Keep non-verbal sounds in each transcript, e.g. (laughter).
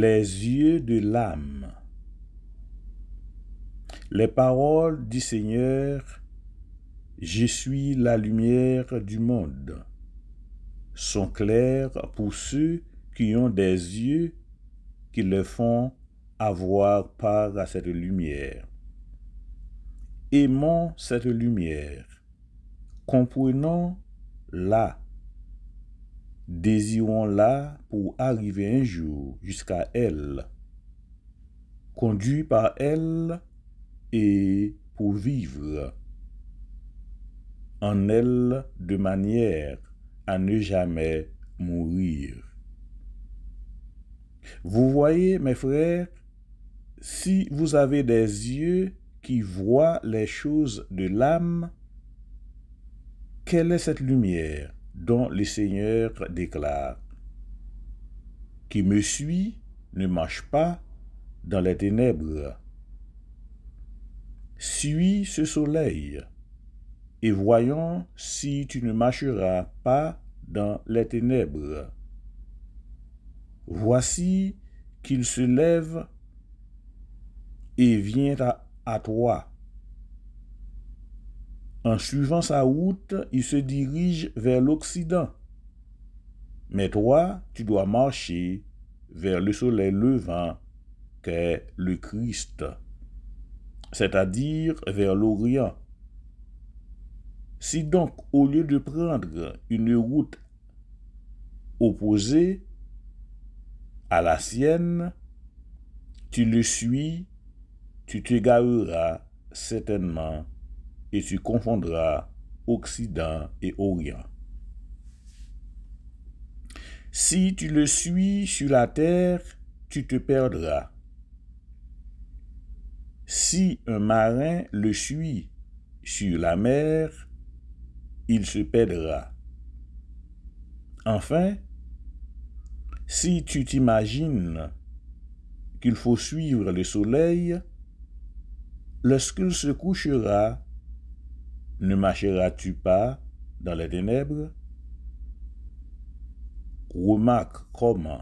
les yeux de l'âme. Les paroles du Seigneur, Je suis la lumière du monde, sont claires pour ceux qui ont des yeux qui le font avoir part à cette lumière. Aimons cette lumière, comprenons la désirons-la pour arriver un jour jusqu'à elle, conduit par elle et pour vivre en elle de manière à ne jamais mourir. Vous voyez, mes frères, si vous avez des yeux qui voient les choses de l'âme, quelle est cette lumière dont le Seigneur déclare Qui me suit ne marche pas dans les ténèbres. Suis ce soleil, et voyons si tu ne marcheras pas dans les ténèbres. Voici qu'il se lève et vient à, à toi en suivant sa route, il se dirige vers l'Occident. Mais toi, tu dois marcher vers le soleil levant, qu'est le Christ, c'est-à-dire vers l'Orient. Si donc, au lieu de prendre une route opposée à la sienne, tu le suis, tu t'égareras certainement et tu confondras Occident et Orient. Si tu le suis sur la terre, tu te perdras. Si un marin le suit sur la mer, il se perdra. Enfin, si tu t'imagines qu'il faut suivre le soleil, lorsqu'il se couchera, ne marcheras-tu pas dans les ténèbres Remarque comment.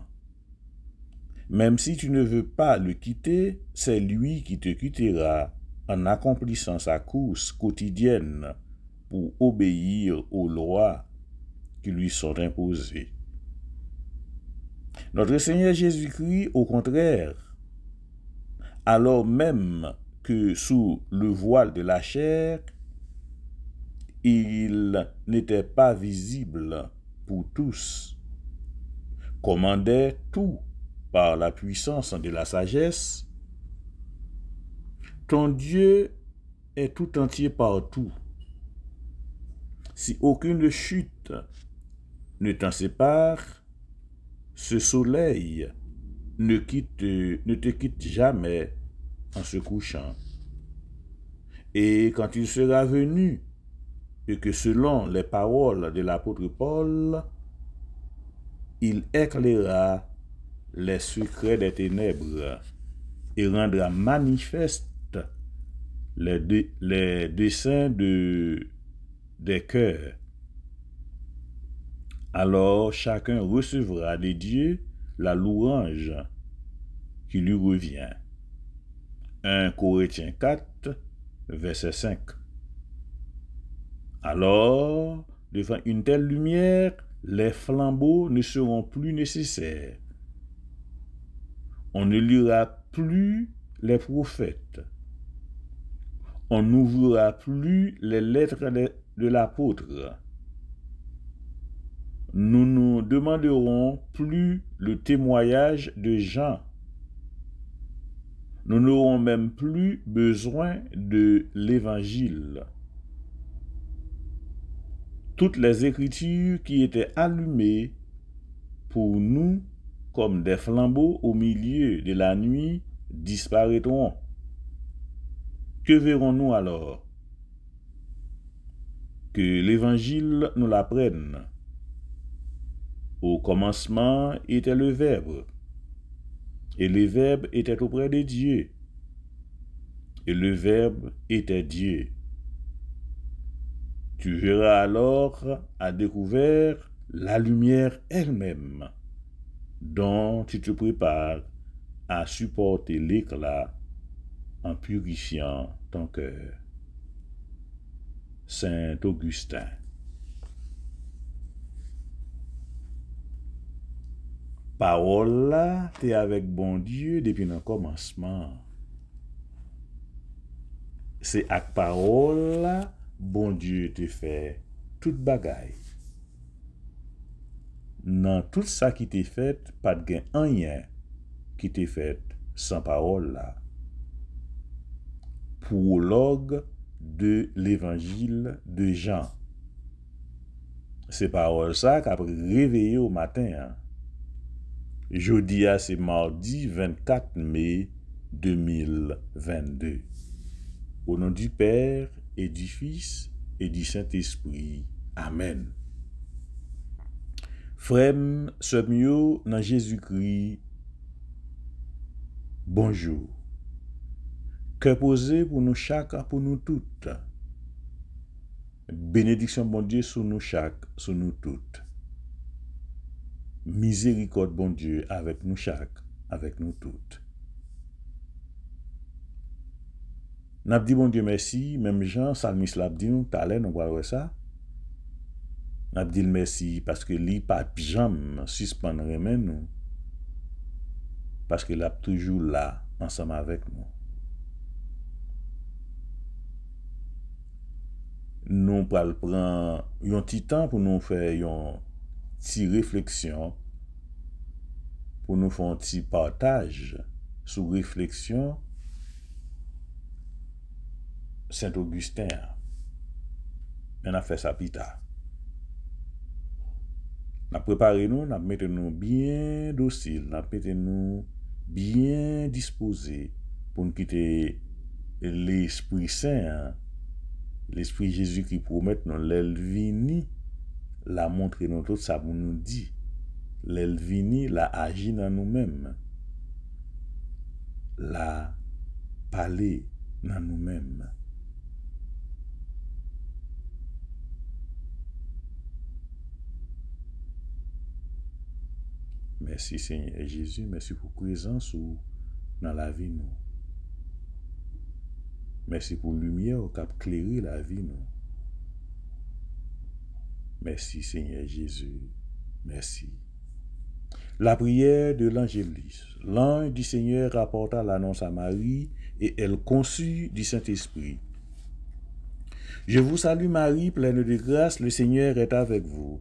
Même si tu ne veux pas le quitter, c'est lui qui te quittera en accomplissant sa course quotidienne pour obéir aux lois qui lui sont imposées. Notre Seigneur Jésus-Christ, au contraire, alors même que sous le voile de la chair, il n'était pas visible pour tous, commandait tout par la puissance de la sagesse. Ton Dieu est tout entier partout. Si aucune chute ne t'en sépare, ce soleil ne, quitte, ne te quitte jamais en se couchant. Et quand il sera venu, et que selon les paroles de l'apôtre Paul, il éclaira les secrets des ténèbres et rendra manifeste les, desseins de, des cœurs. Alors chacun recevra de Dieu la louange qui lui revient. 1 Corinthiens 4, verset 5. Alors, devant une telle lumière, les flambeaux ne seront plus nécessaires. On ne lira plus les prophètes. On n'ouvrira plus les lettres de l'apôtre. Nous ne demanderons plus le témoignage de Jean. Nous n'aurons même plus besoin de l'évangile toutes les écritures qui étaient allumées pour nous comme des flambeaux au milieu de la nuit disparaîtront. Que verrons-nous alors Que l'Évangile nous l'apprenne. Au commencement était le Verbe, et le Verbe était auprès de Dieu, et le Verbe était Dieu. Tu verras alors à découvert la lumière elle-même dont tu te prépares à supporter l'éclat en purifiant ton cœur. Saint Augustin. Parole tu es avec bon Dieu depuis le commencement. C'est avec parole Bon Dieu te fè tout bagay. Nan tout sa ki te fè, pat gen anyen ki te fè san parol la. Pou log de l'Evangile de Jean. Se parol sa kap revey yo matin. Jodi a se mardi 24 mey 2022. O nan di pèr, et di Fils, et di Saint-Esprit. Amen. Frèm, sèp myo nan Jésus-Christ, bonjour. Kèp ose pou nou chak a pou nou tout. Benediksyon bon Dieu sou nou chak, sou nou tout. Misericorde bon Dieu avèk nou chak, avèk nou tout. N ap di bon Diyo mersi, mem jan salmis lap di nou talen nou wadwe sa. N ap di l mersi, paske li pa pjam suspan remen nou. Paske l ap toujou la ansama vek nou. Nou pral pran yon ti tan pou nou fe yon ti refleksyon. Pou nou fon ti partaj sou refleksyon. Saint Augustin men a fè sa pita na prepare nou, na mette nou bien dosil, na mette nou bien dispose pou nkite l'Espri Saint l'Espri Jésus ki promet nan l'Elvini la montre nou, tout sa pou nou di l'Elvini la agi nan nou men la pale nan nou men Merci Seigneur Jésus, merci pour présence ou dans la vie nous. Merci pour lumière qui a éclairé la vie nous. Merci Seigneur Jésus, merci. La prière de l'angélus. L'ange du Seigneur rapporta l'annonce à Marie et elle conçut du Saint-Esprit. Je vous salue Marie, pleine de grâce, le Seigneur est avec vous.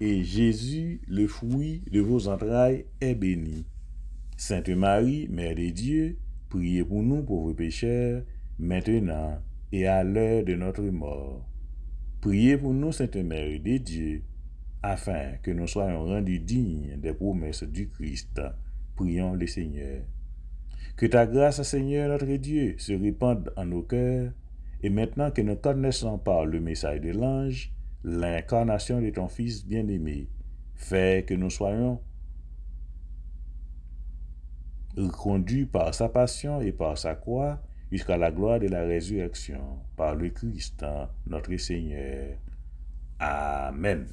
et Jésus, le fruit de vos entrailles, est béni. Sainte Marie, Mère de Dieu, priez pour nous pauvres pécheurs, maintenant et à l'heure de notre mort. Priez pour nous, Sainte Mère de Dieu, afin que nous soyons rendus dignes des promesses du Christ. Prions le Seigneur. Que ta grâce, Seigneur notre Dieu, se répande en nos cœurs, et maintenant que nous connaissons pas le message de l'ange, l'inkarnasyon de ton fils bien-aimé. Fè ke nou soyon rkondu par sa pasyon e par sa kwa, iska la gloa de la rezureksyon par le Christan, notre Seigneur. Amen.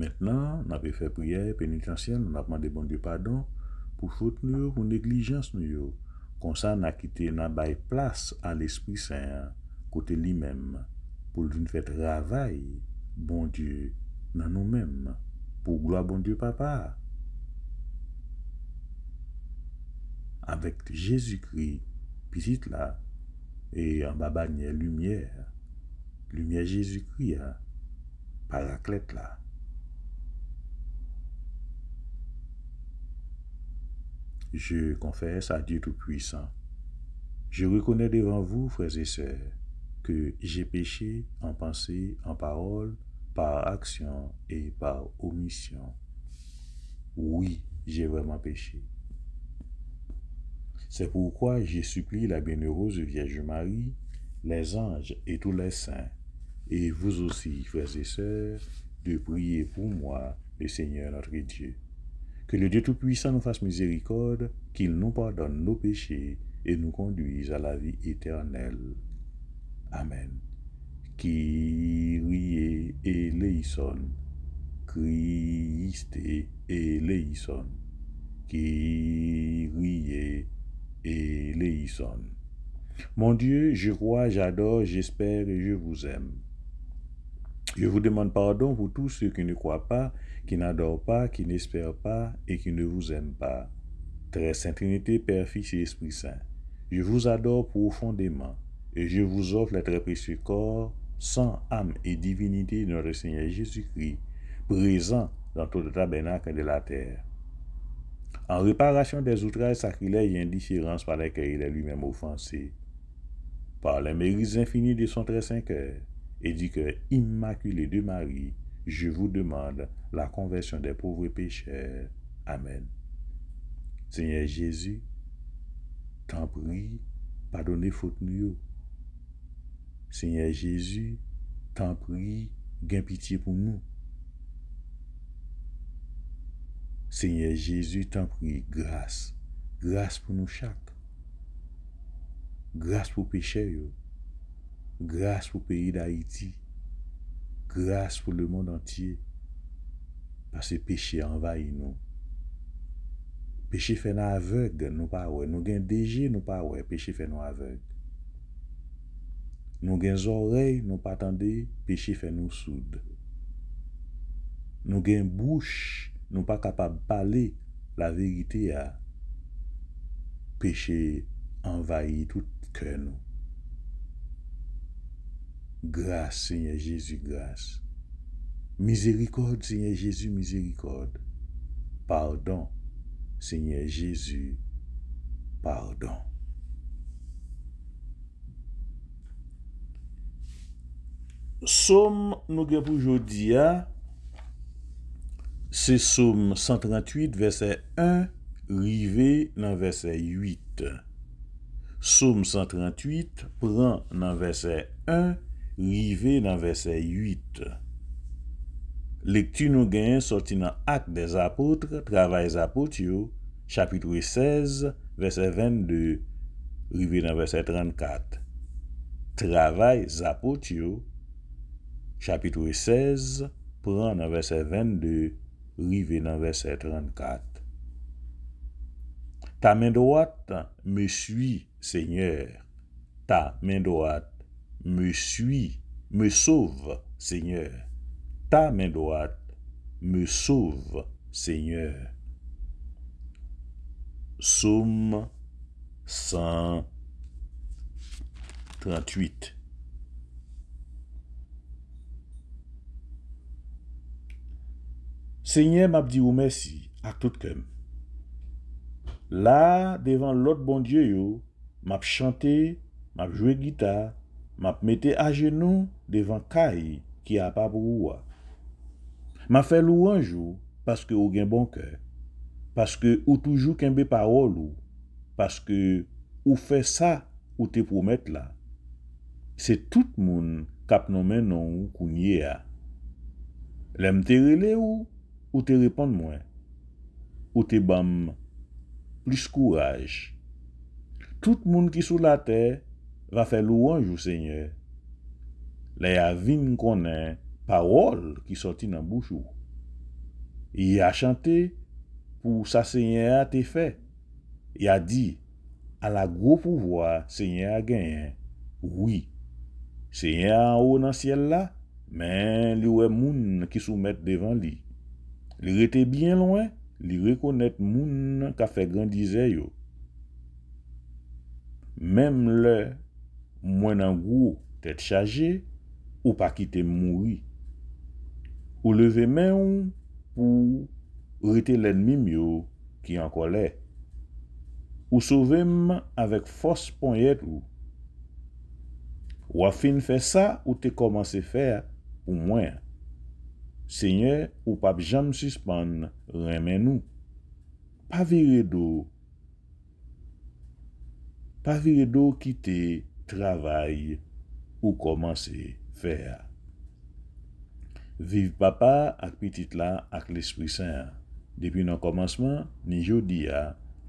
Mètenan, nan pe fè priè, penitensyen, nan apman de bon dieu padon, pou fote nou yo, pou neglijans nou yo, konsan nan kite nan bay plas an l'esprit seyyan. côté lui-même, pour nous faire travail, bon Dieu, dans nous-mêmes, pour gloire bon Dieu papa. Avec jésus christ visite là et en babanye lumière, lumière jésus christ hein. paraclète là Je confesse à Dieu Tout-Puissant, je reconnais devant vous, frères et sœurs, que j'ai péché en pensée, en parole, par action et par omission. Oui, j'ai vraiment péché. C'est pourquoi j'ai supplié la bienheureuse Vierge Marie, les anges et tous les saints, et vous aussi, frères et sœurs, de prier pour moi, le Seigneur notre Dieu. Que le Dieu Tout-Puissant nous fasse miséricorde, qu'il nous pardonne nos péchés et nous conduise à la vie éternelle. Amen. et et et Qui eleison. et eleison. Mon Dieu, je crois, j'adore, j'espère et je vous aime. Je vous demande pardon pour tous ceux qui ne croient pas, qui n'adorent pas, qui n'espèrent pas et qui ne vous aiment pas. Très Sainte Trinité, Père, Fils et Esprit Saint, je vous adore profondément et je vous offre le très précieux corps, sans âme et divinité de notre Seigneur Jésus-Christ, présent dans tout le tabernacle de la terre. En réparation des outrages, sacrilèges et indifférences par lesquels il est lui-même offensé, par les mérites infinis de son très saint cœur et du cœur immaculé de Marie, je vous demande la conversion des pauvres pécheurs. Amen. Seigneur Jésus, t'en prie, pardonnez faute nous. Seigneur Jezu, tan pri, gen piti pou nou. Seigneur Jezu, tan pri, gras. Gras pou nou chak. Gras pou peche yo. Gras pou peyi da iti. Gras pou le moun antye. Pas se peche anvaye nou. Peche fè nan aveug nou pawe. Nou gen deje nou pawe peche fè nan aveug. Nou gen zorey nou pa atande peche fè nou soud. Nou gen bouch nou pa kapab pale la verite ya. Peche envaye tout kè nou. Gras, Seigneur Jezu, gras. Mizerikod, Seigneur Jezu, mizerikod. Pardon, Seigneur Jezu, pardon. Somme nou gen pou jodia se somme 138 verset 1 rive nan verset 8. Somme 138 pran nan verset 1 rive nan verset 8. Lektu nou gen sorti nan ak de zapotre, travay zapot yo, chapitre 16 verset 22 rive nan verset 34. Travay zapot yo. chapitre 16, Prends verset verset 22, rive dans verset 34. Ta main droite me suit, Seigneur. Ta main droite me suit, me sauve, Seigneur. Ta main droite me sauve, Seigneur. Somme 138 se nye m ap di ou mersi ak tout kem. La, devan lot bon die yo, m ap chante, m ap jwe gita, m ap mete ajenou devan kai ki ap ap ouwa. M ap fe lou anjou, paske ou gen bon kè, paske ou toujou kenbe parol ou, paske ou fe sa ou te promet la. Se tout moun kap nou men nou kounye a. Non Lem te rele ou, Ou te repon mwen. Ou te bam. Plis kouraj. Tout moun ki sou la te, va fe lou anjou, seigne. Le ya vin konen, parol ki soti nan bouchou. Ya chante, pou sa seigne a te fe. Ya di, a la gro pouvoi, seigne a genyen. Oui. Seigne a an ou nan siel la, men liwe moun ki sou met devan li. Li rete byen lwen, li rekonet moun ka fe grandize yo. Mem le, mwen an gou, tete chaje, ou pa kite moui. Ou leve men ou, ou rete lenmim yo ki an kolè. Ou sove men avèk fos pon yet ou. Ou afin fè sa ou te komanse fè ou mwen. Seigneur, ou pap jam suspande, remen nou. Pa vire do. Pa vire do kite travaye ou komanse fè. Viv papa ak pitit la ak l'esprit sè. Depi nan komanseman, ni jodi ya,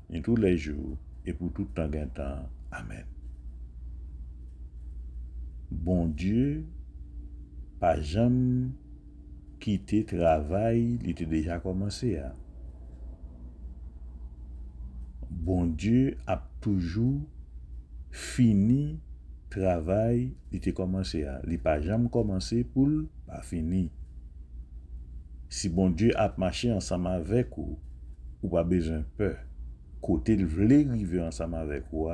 en tou lejou, e pou toutan gantan. Amen. Bon dieu, pa jam suspande. ki te travay li te deja komanse ya. Bon die ap toujou fini travay li te komanse ya. Li pa jam komanse pou pa fini. Si bon die ap mache ansama vek ou ou pa bej anpe, kote vle rive ansama vek ou,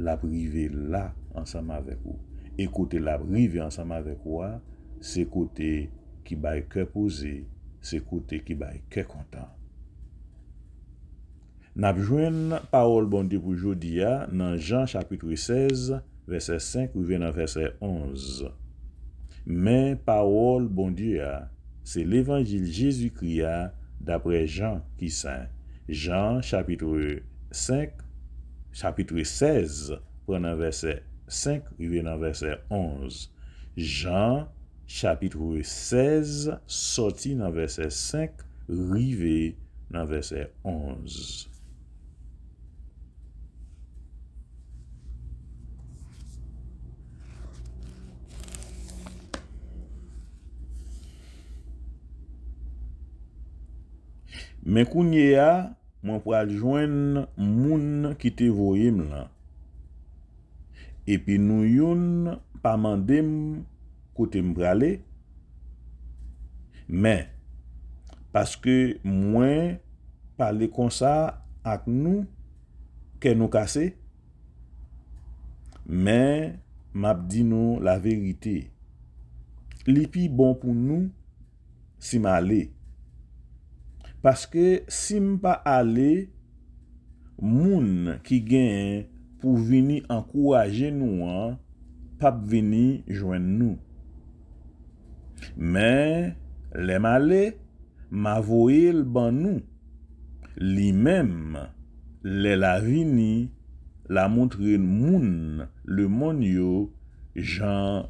la prive la ansama vek ou. E kote la prive ansama vek ou se kote ki bay kè pouzi, se koute ki bay kè kontan. N apjwen, parol bondi pou jodi ya, nan jan chapitri 16, vese 5, ou vene vese 11. Men parol bondi ya, se levandjil jesu kri ya, dapre jan ki san. Jan chapitri 5, chapitri 16, ou vene vese 5, ou vene vese 11. Jan chapitri 16, chapitrou 16, soti nan verse 5, rive nan verse 11. Men kounye ya, mwen pou adjwen moun ki te voyem la. Epi nou yon, pamandem, kote mbra le. Men, paske mwen pale konsa ak nou ke nou kase. Men, map di nou la verite. Li pi bon pou nou, si ma le. Paske si mpa ale, moun ki gen pou vini an kou waje nou an, pap vini jwen nou. Men, le male, ma voil ban nou. Li mem, le la vini, la moun tre moun, le moun yo, jan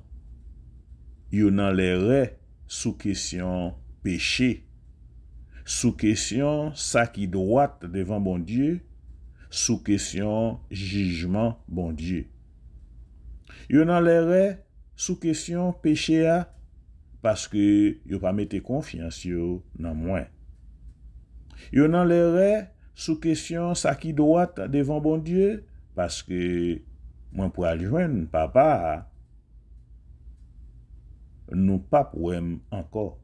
yonan le re sou kesyon peche, sou kesyon sa ki droat devan bon die, sou kesyon jijman bon die. Yonan le re sou kesyon peche a, paske yo pa mette konfyan si yo nan mwen. Yo nan lere sou kesyon sa ki doat devan bon die, paske mwen pou aljwen, papa, nou pap wèm ankor.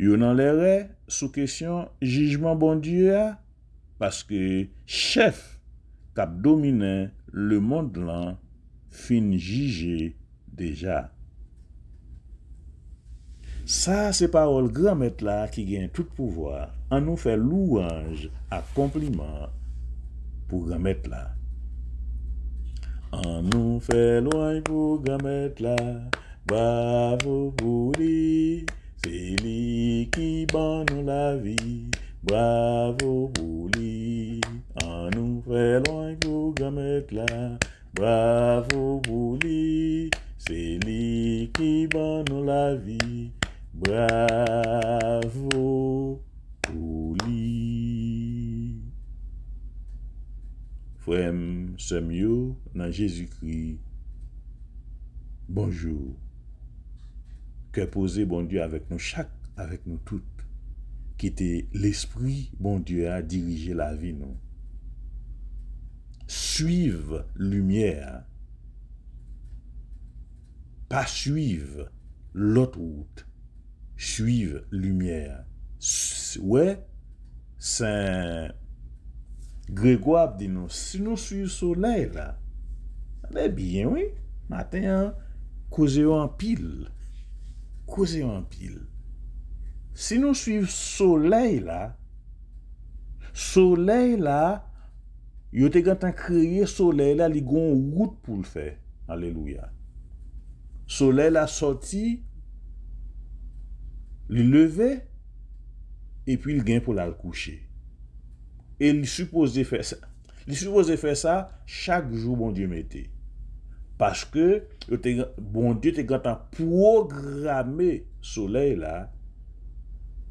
Yo nan lere sou kesyon jijman bon die, paske chef kap domine le moun lan fin jijje deja. Ça, c'est parol gramet qui qui gagne tout pouvoir, En nous fait louange à pour pour « gramet la. nous nou fe louange pou bravo Bouli, c'est lui qui banne la vie bravo Bouli, en nous fait loin louange pou bravo Bouli, c'est lui qui banne la vie Bravo Pouli Fwem sem yo Nan Jezikri Bonjour Kè pose bon Dieu Avèk nou chak, avèk nou tout Kite l'esprit Bon Dieu a dirije la vi nou Suiv Lumière Pas suiv Lotout chuiv lumiè. Ouè, Saint Grégoire di nou, si nou chuiv soleil la, anè byen, oui, matè an, kouzè an pil. Kouzè an pil. Si nou chuiv soleil la, soleil la, yote gantan kreye soleil la, li goun gout pou l'fè. Aleluya. Soleil la sorti, li leve epi li gen pou la l kouche e li suppose li suppose fe sa chak jou bon diyo mette paske bon diyo te gata programe solei la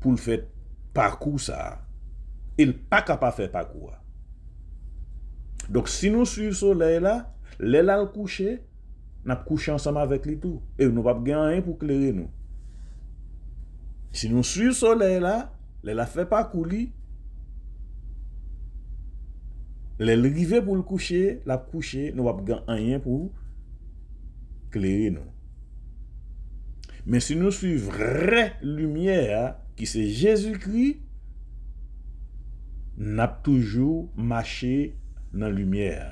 pou l fet pakou sa e l pakapa fe pakou dok si nou su solei la le la l kouche na kouche ansama vek li tou e nou pap gen an yon pou kleri nou Si nou swi sole la, le la fe pa kou li, le li vive pou l kouche, la kouche, nou wap gen anyen pou kleri nou. Men si nou swi vre lumye a, ki se Jezu kri, nap toujou mache nan lumye a.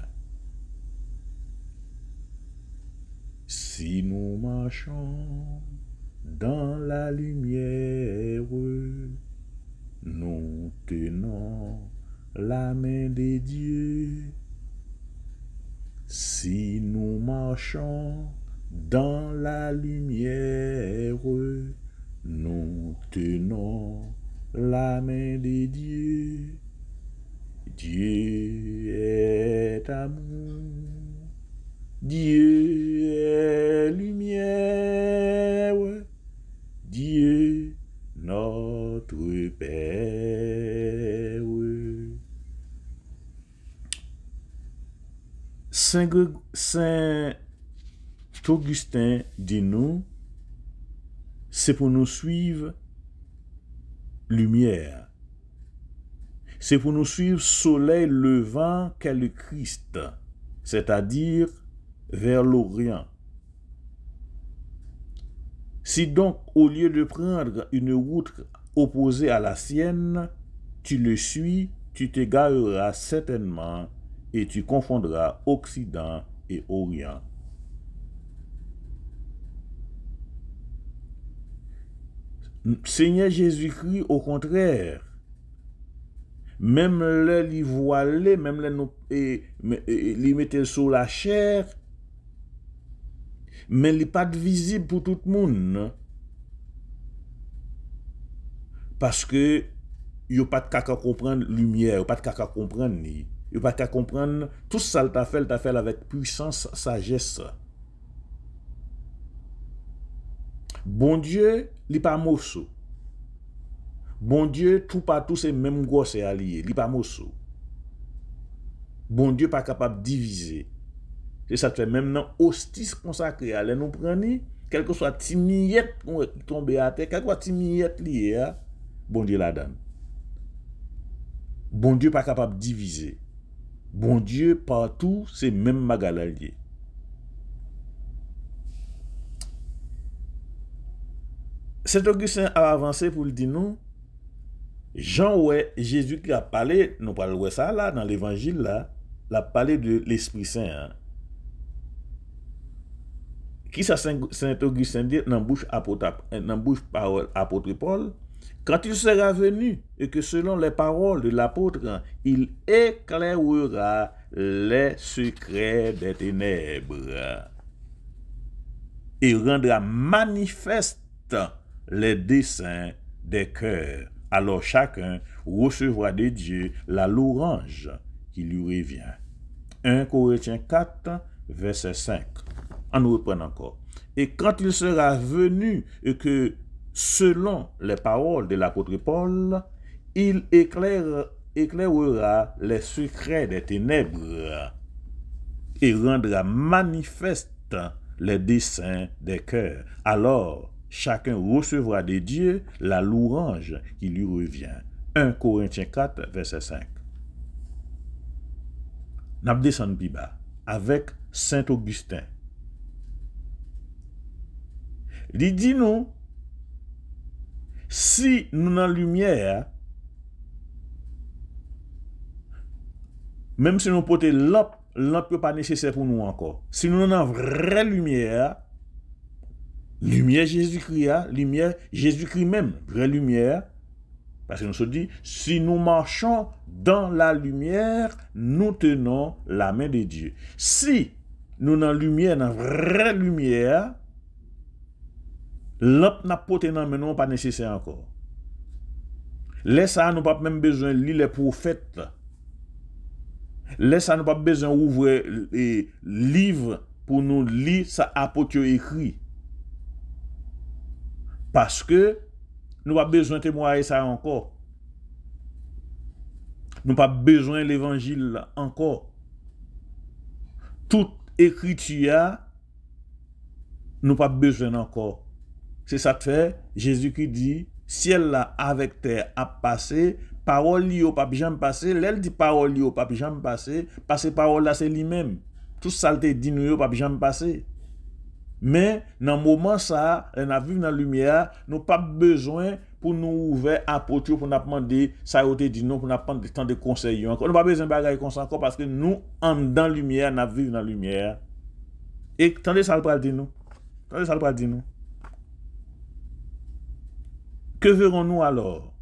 Si nou mache an, dans la lumière, nous tenons la main des dieux. Si nous marchons dans la lumière, nous tenons la main des dieux. Dieu est amour, Dieu est lumière. Dieu notre Père. Saint, Augustin dit nous, c'est pour nous suivre lumière. C'est pour nous suivre soleil levant qu'est le Christ, c'est-à-dire vers l'Orient. Si donc, au lieu de prendre une route opposée à la sienne, tu le suis, tu t'égareras certainement et tu confondras Occident et Orient. Seigneur Jésus-Christ, au contraire, même les voilés, même les, les mettait sur la chair, Men li pat vizib pou tout moun. Paske yo pat kaka komprend lumiè, yo pat kaka komprend ni. Yo pat kaka komprend tout sa lta fel, lta fel avèk pwisans, sagesse. Bon die, li pa mousou. Bon die, tou pat tous e mèm gòs e aliyè, li pa mousou. Bon die, pa kapab divize. E sa te fè mèm nan hostis konsakre. A lè nou prèni, kelke swa ti miyèp kon wè ton be a te, kelke wè ti miyèp liye a, bon diè la dan. Bon diè pa kapab divize. Bon diè patou, se mèm magalèlje. Sète Augustin a avansè pou l'di nou, jan wè, Jésus ki a pale, nou pale wè sa la, nan l'Evangile la, la pale de l'Esprit Saint, hein. Qui sa Saint-Augustin dit bouche euh, Paul? Quand il sera venu et que selon les paroles de l'apôtre, il éclairera les secrets des ténèbres et rendra manifeste les desseins des cœurs. Alors chacun recevra de Dieu la louange qui lui revient. 1 Corinthiens 4, verset 5. En nous reprenant encore. Et quand il sera venu et que, selon les paroles de l'apôtre Paul, il éclairera les secrets des ténèbres et rendra manifeste les desseins des cœurs. Alors, chacun recevra de Dieu la louange qui lui revient. 1 Corinthiens 4, verset 5. Nabdesan Biba avec Saint Augustin. Il dit nous, si nous avons lumière, même si nous portons l'ampe, pas nécessaire pour nous encore. Si nous avons vraie lumière, lumière Jésus-Christ, hein, lumière Jésus-Christ même, vraie lumière, parce que nous sommes dit, si nous marchons dans la lumière, nous tenons la main de Dieu. Si nous avons lumière, la vraie lumière, Lop na pote nan menon pa nesesen ankor. Lesa nou pa mwen bezwen li le profet. Lesa nou pa bezwen ouvre e, liv pou nou li sa apot yo ekri. Paske nou pa bezwen temoye sa ankor. Nou pa bezwen l'evangil ankor. Tout ekri ti ya nou pa bezwen ankor. Se sa te fe, Jezu ki di, Siel la avek te ap pase, Parol li yo pa bi jam pase, Lel di parol li yo pa bi jam pase, Pase parol la se li men, Tout salte di nou yo pa bi jam pase, Men, nan mouman sa, E nan viv nan lumye, Nou pa bezoen, Pou nou ouve apotyo, Pou nou apman de sarote di nou, Pou nou apman de tan de konsey yo anko, Nou pa bezen bagay konsey anko, Paske nou an dan lumye, Nan viv nan lumye, E tan de sarote di nou, Tan de sarote di nou, Que verrons-nous alors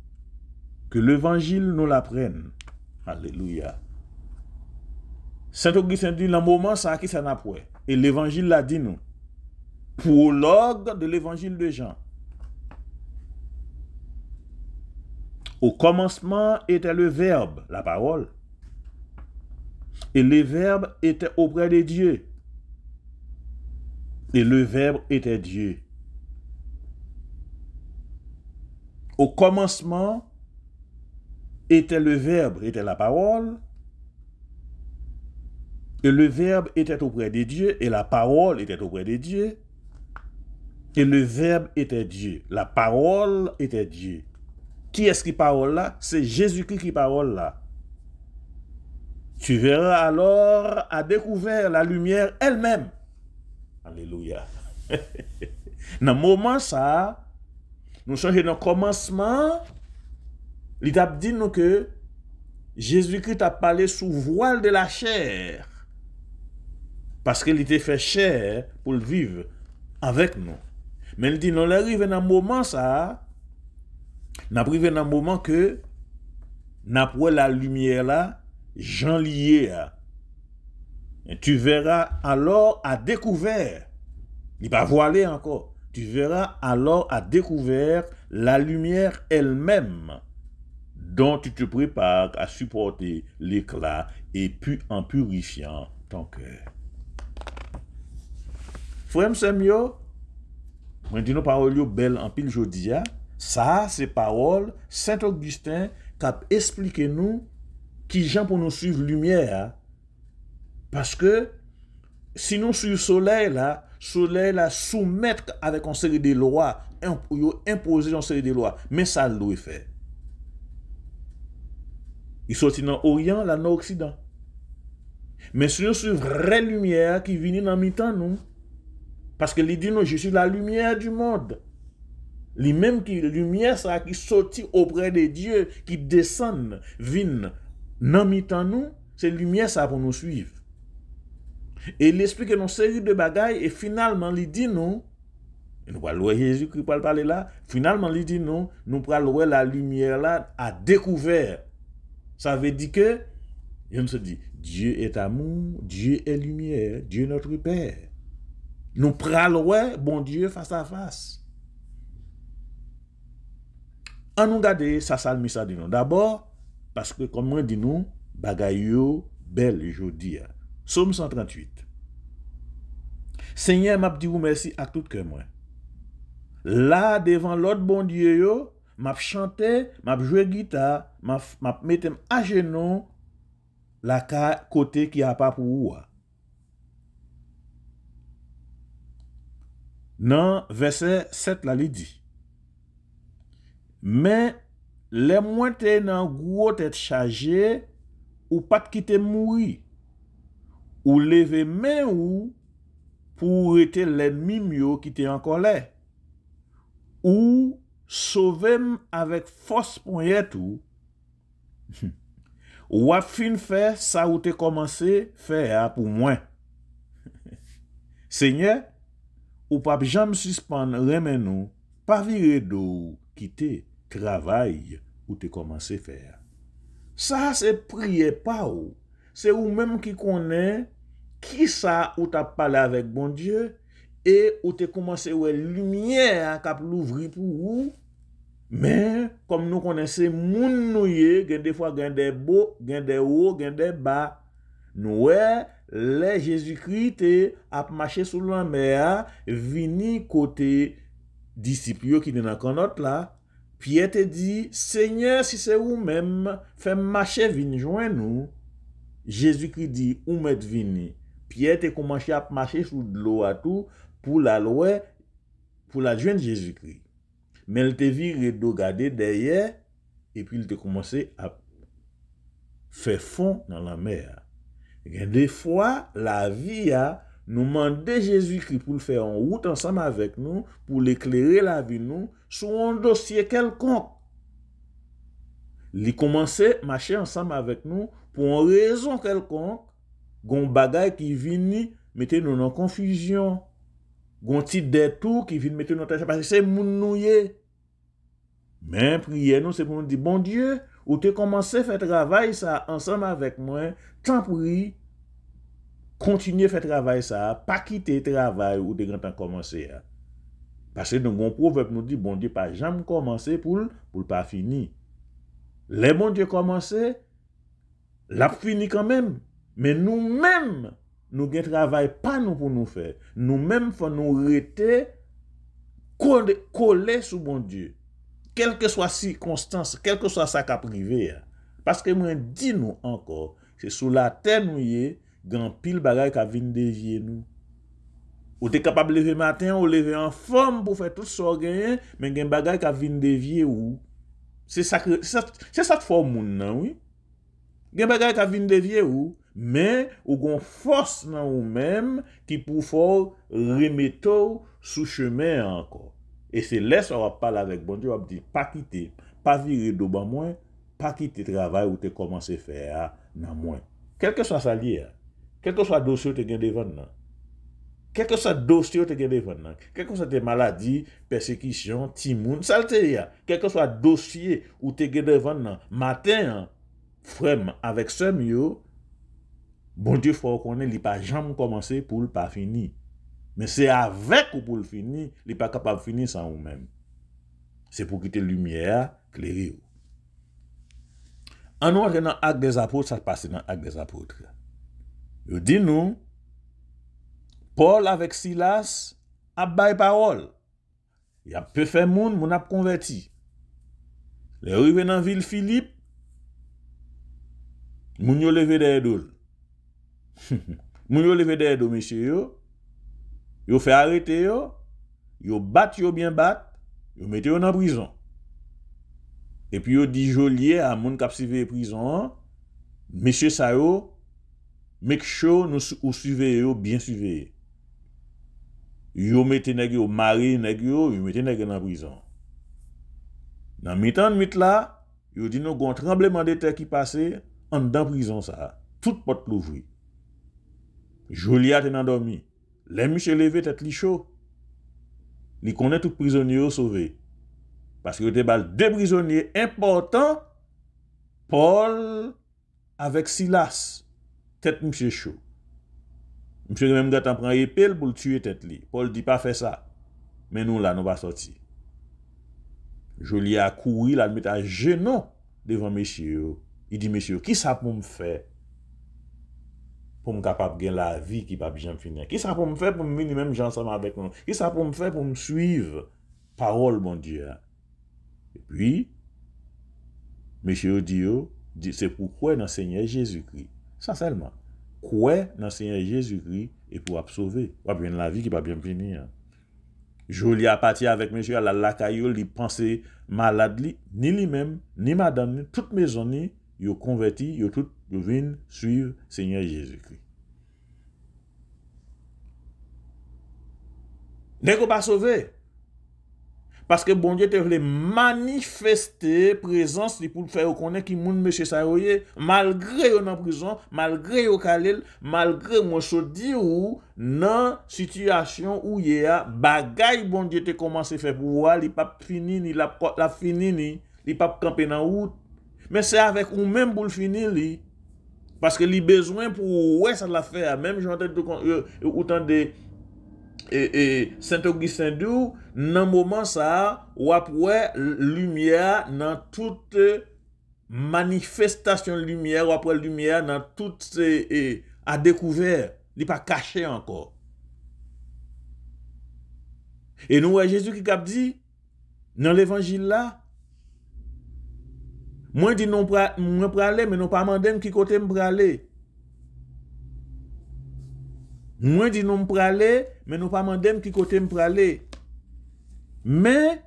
Que l'évangile nous l'apprenne. Alléluia. Saint Augustin dit, le moment, ça qui ça n'a Et l'évangile l'a dit nous. Prologue de l'évangile de Jean. Au commencement était le Verbe, la parole. Et le Verbe était auprès de Dieu. Et le Verbe était Dieu. Au commencement était le Verbe, était la parole. Et le Verbe était auprès de Dieu et la parole était auprès de Dieu. Et le Verbe était Dieu. La parole était Dieu. Qui est-ce qui parole là C'est Jésus-Christ qui parole là. Tu verras alors à découvert la lumière elle-même. Alléluia. (laughs) Dans le moment ça, nou chanje nan komanseman, li tap di nou ke Jezoukrit ap pale sou voal de la chèr paske li te fè chèr pou l'viv avèk nou. Men li di nou l'arive nan mouman sa, nan prive nan mouman ke nan pouè la lumye la jan liye a. Tu vera alò a dekouver li pa voale anko. Ti vera alor a dekouver la lumyer el mem Don ti te prepak a suporte l'ekla E pu an purifyan tan ke Fwem sem yo Mwen di nou parol yo bel an pil jodia Sa se parol, Saint Augustin Kap esplike nou Ki jan pou nou suiv lumyer Paske Si nou suiv soleil la soule la soumetk avek an seri de lwa, yo impozè an seri de lwa, men sa lou e fè. I soti nan oryan, la nan oksidan. Men sou yo sou vre lumiè ki vini nan mitan nou. Paske li di nou, je sou la lumiè du mod. Li men ki lumiè sa ki soti opre de Diyo, ki desen vin nan mitan nou, se lumiè sa pou nou suiv. E l'esprit ke nou se yi bon de bagay E finalman li di nou Nou pralwe Yezi kripal pale la Finalman li di nou Nou pralwe la lumye la a dekouver Sa ve di ke Yon se di Diyo et amou, diyo et lumye Diyo notri pe Nou pralwe bon diyo fasa fasa An nou gade sa salmi sa di nou Dabor Paske komwen di nou Bagay yo bel jodi ya Somme 138. Senyen map di wou mersi ak tout ke bon mwen. La devan lot bondye yo, map chante, map jwe gita, map metem ajenon la kote ki apap wou wa. Nan verse 7 la li di. Men, le mwen te nan gwo te chaje ou pat ki te moui Ou leve men ou pou rete le mi myo ki te anko le. Ou sovem avek fos pon yet ou. (laughs) Ou ap fin fe sa ou te komanse fe a pou mwen. (laughs) Senye, ou pap janm suspan remen nou, pa vire do ki te kravay ou te komanse fe a. Sa se priye pa ou. Se ou menm ki konen ki sa ou tap pale avek bon Diyo e ou te komanse ou e lumiye a kap louvri pou ou. Men, kom nou konen se moun nou ye, gen defwa gen de bo, gen de ou, gen de ba. Nou we, le Jezikri te ap mache sou loun me a, vini kote disipyo ki dena konot la, pi e te di, Seigne si se ou menm, fe mache vini jwen nou, Jezoukri di ou mèd vini Piè te komanche ap mache sou Lou atou pou la louè Pou la djwen Jezoukri Mèl te vir redou gade Dèyè E pi l te komanche ap Fè fon nan la mè Gèndè fwa la vi ya Nou mandè Jezoukri Pou l fè an wout ansam avèk nou Pou l eklerè la vi nou Sou an dosye kelkon Li komanche Mache ansam avèk nou pou an rezon kelkon, goun bagay ki vini, mette nou nan konfijyon. Goun ti detou, ki vini mette nou nan konfijyon, parce se moun nouye. Men priye nou, se pou moun di, bon die, ou te komanse fe travay sa, ansanm avek mwen, tan pri, kontinye fe travay sa, pa kite travay, ou te gran tan komanse ya. Parce se nou goun prouvek nou di, bon die pa jam komanse, pou l, pou l pa fini. Le bon die komanse, La pou fini kanmen. Men nou men, nou gen travay pa nou pou nou fè. Nou men fò nou rete, kole sou bon die. Kelke swa sikonstans, kelke swa sa ka prive ya. Paske mwen di nou ankor, se sou la ten nou ye, gen pil bagay ka vindevye nou. Ou te kapab leve matin, ou leve an form pou fè tout sor gen, men gen bagay ka vindevye ou. Se sat form moun nan ou. Genbe gare ta vin devye ou, men, ou gon fos nan ou men, ki pou fò remetò sou cheme anko. E se les wap pale avek, bon, di wap di, pa kite, pa vire do ban mwen, pa kite travay ou te komanse fè a nan mwen. Kèlke sa salye a? Kèlke sa dosye ou te gen devon nan? Kèlke sa dosye ou te gen devon nan? Kèlke sa te maladi, persekisyon, timoun, salte ya. Kèlke sa dosye ou te gen devon nan? Maten an, Frèm, avèk sèm yo, bon diyo fò konè li pa jam komanse pou l pa fini. Men se avèk ou pou l fini, li pa kapab fini san ou men. Se pou kite lumiè, kleri ou. An nou ajen nan ak des apotre, sa se passe nan ak des apotre. Yo di nou, Paul avèk Silas, ap bay parol. Ya pè fè moun moun ap konverti. Le ou ven nan vil Filip, Moun yo leve de edou. (laughs) Moun yo leve de edou, mesye yo. Yo fe arete yo. Yo bat yo bien bat. Yo mette yo nan prizon. E pi yo di yo liye a moun kap sive prizon. Mesye sa yo, mek show nou suive yo, bien suive yo. Yo mette neg yo, mari neg yo, yo mette neg yo nan prizon. Nan mitan mit la, yo di nou gont trembleman de te ki pasey, An dan prison sa, tout pot louvri. Jolie a tenan dormi. Le M. Levé tete li chou. Li konen tout prisonier ou sove. Paske ou te bal de prisonier important, Paul avek Silas tete M. Chou. M. le mèm gata pran ye pel pou l tue tete li. Paul di pa fe sa, men nou la nou ba sorti. Jolie a kouri la mèta jenon devan M. Chou. I di, mèche, ki sa pou m fè pou m kapap gen la vi ki pa bi jen finè? Ki sa pou m fè pou m minimèm jansèm avèk moun? Ki sa pou m fè pou m suiv parol moun Diyan? E pwi, mèche Odiyo, di, oh, se pou kwen ansegnè Jésus-Kri? Sansèlman, kwen ansegnè Jésus-Kri e pou apsove? Wap gen la vi ki pa bi jen finè? Jou li apati avèk mèche, la lakayol li panse malad li, ni li mèm, ni madan, ni tout me zonni, Yow konweti, yow tout yow vin Suiv Seigneur Jezikri Nèk w pa sove Paske bon Dje te vle manifeste Prezans li pou fè yow konen Ki moun mèche sa yoye Malgre yon an prizon, malgre yow kalel Malgre mwen so di ou Nan sityasyon ou ye a Bagay bon Dje te komanse Fè pou wwa li pap finini La finini, li pap kampi nan wout Men se avek ou men boule fini li. Paske li bezwen pou wè sa la fè. Mèm jwantèd ou tan de Saint-Auguste Saint-Dou, nan mouman sa, wap wè lumiè nan tout manifestasyon lumiè, wap wè lumiè nan tout a dekouver, li pa kache anko. E nou wè, jèzou ki kap di, nan l'évangile la, Mwen di nou pralè, men nou pa mandem ki kote m pralè. Mwen di nou pralè, men nou pa mandem ki kote m pralè. Men,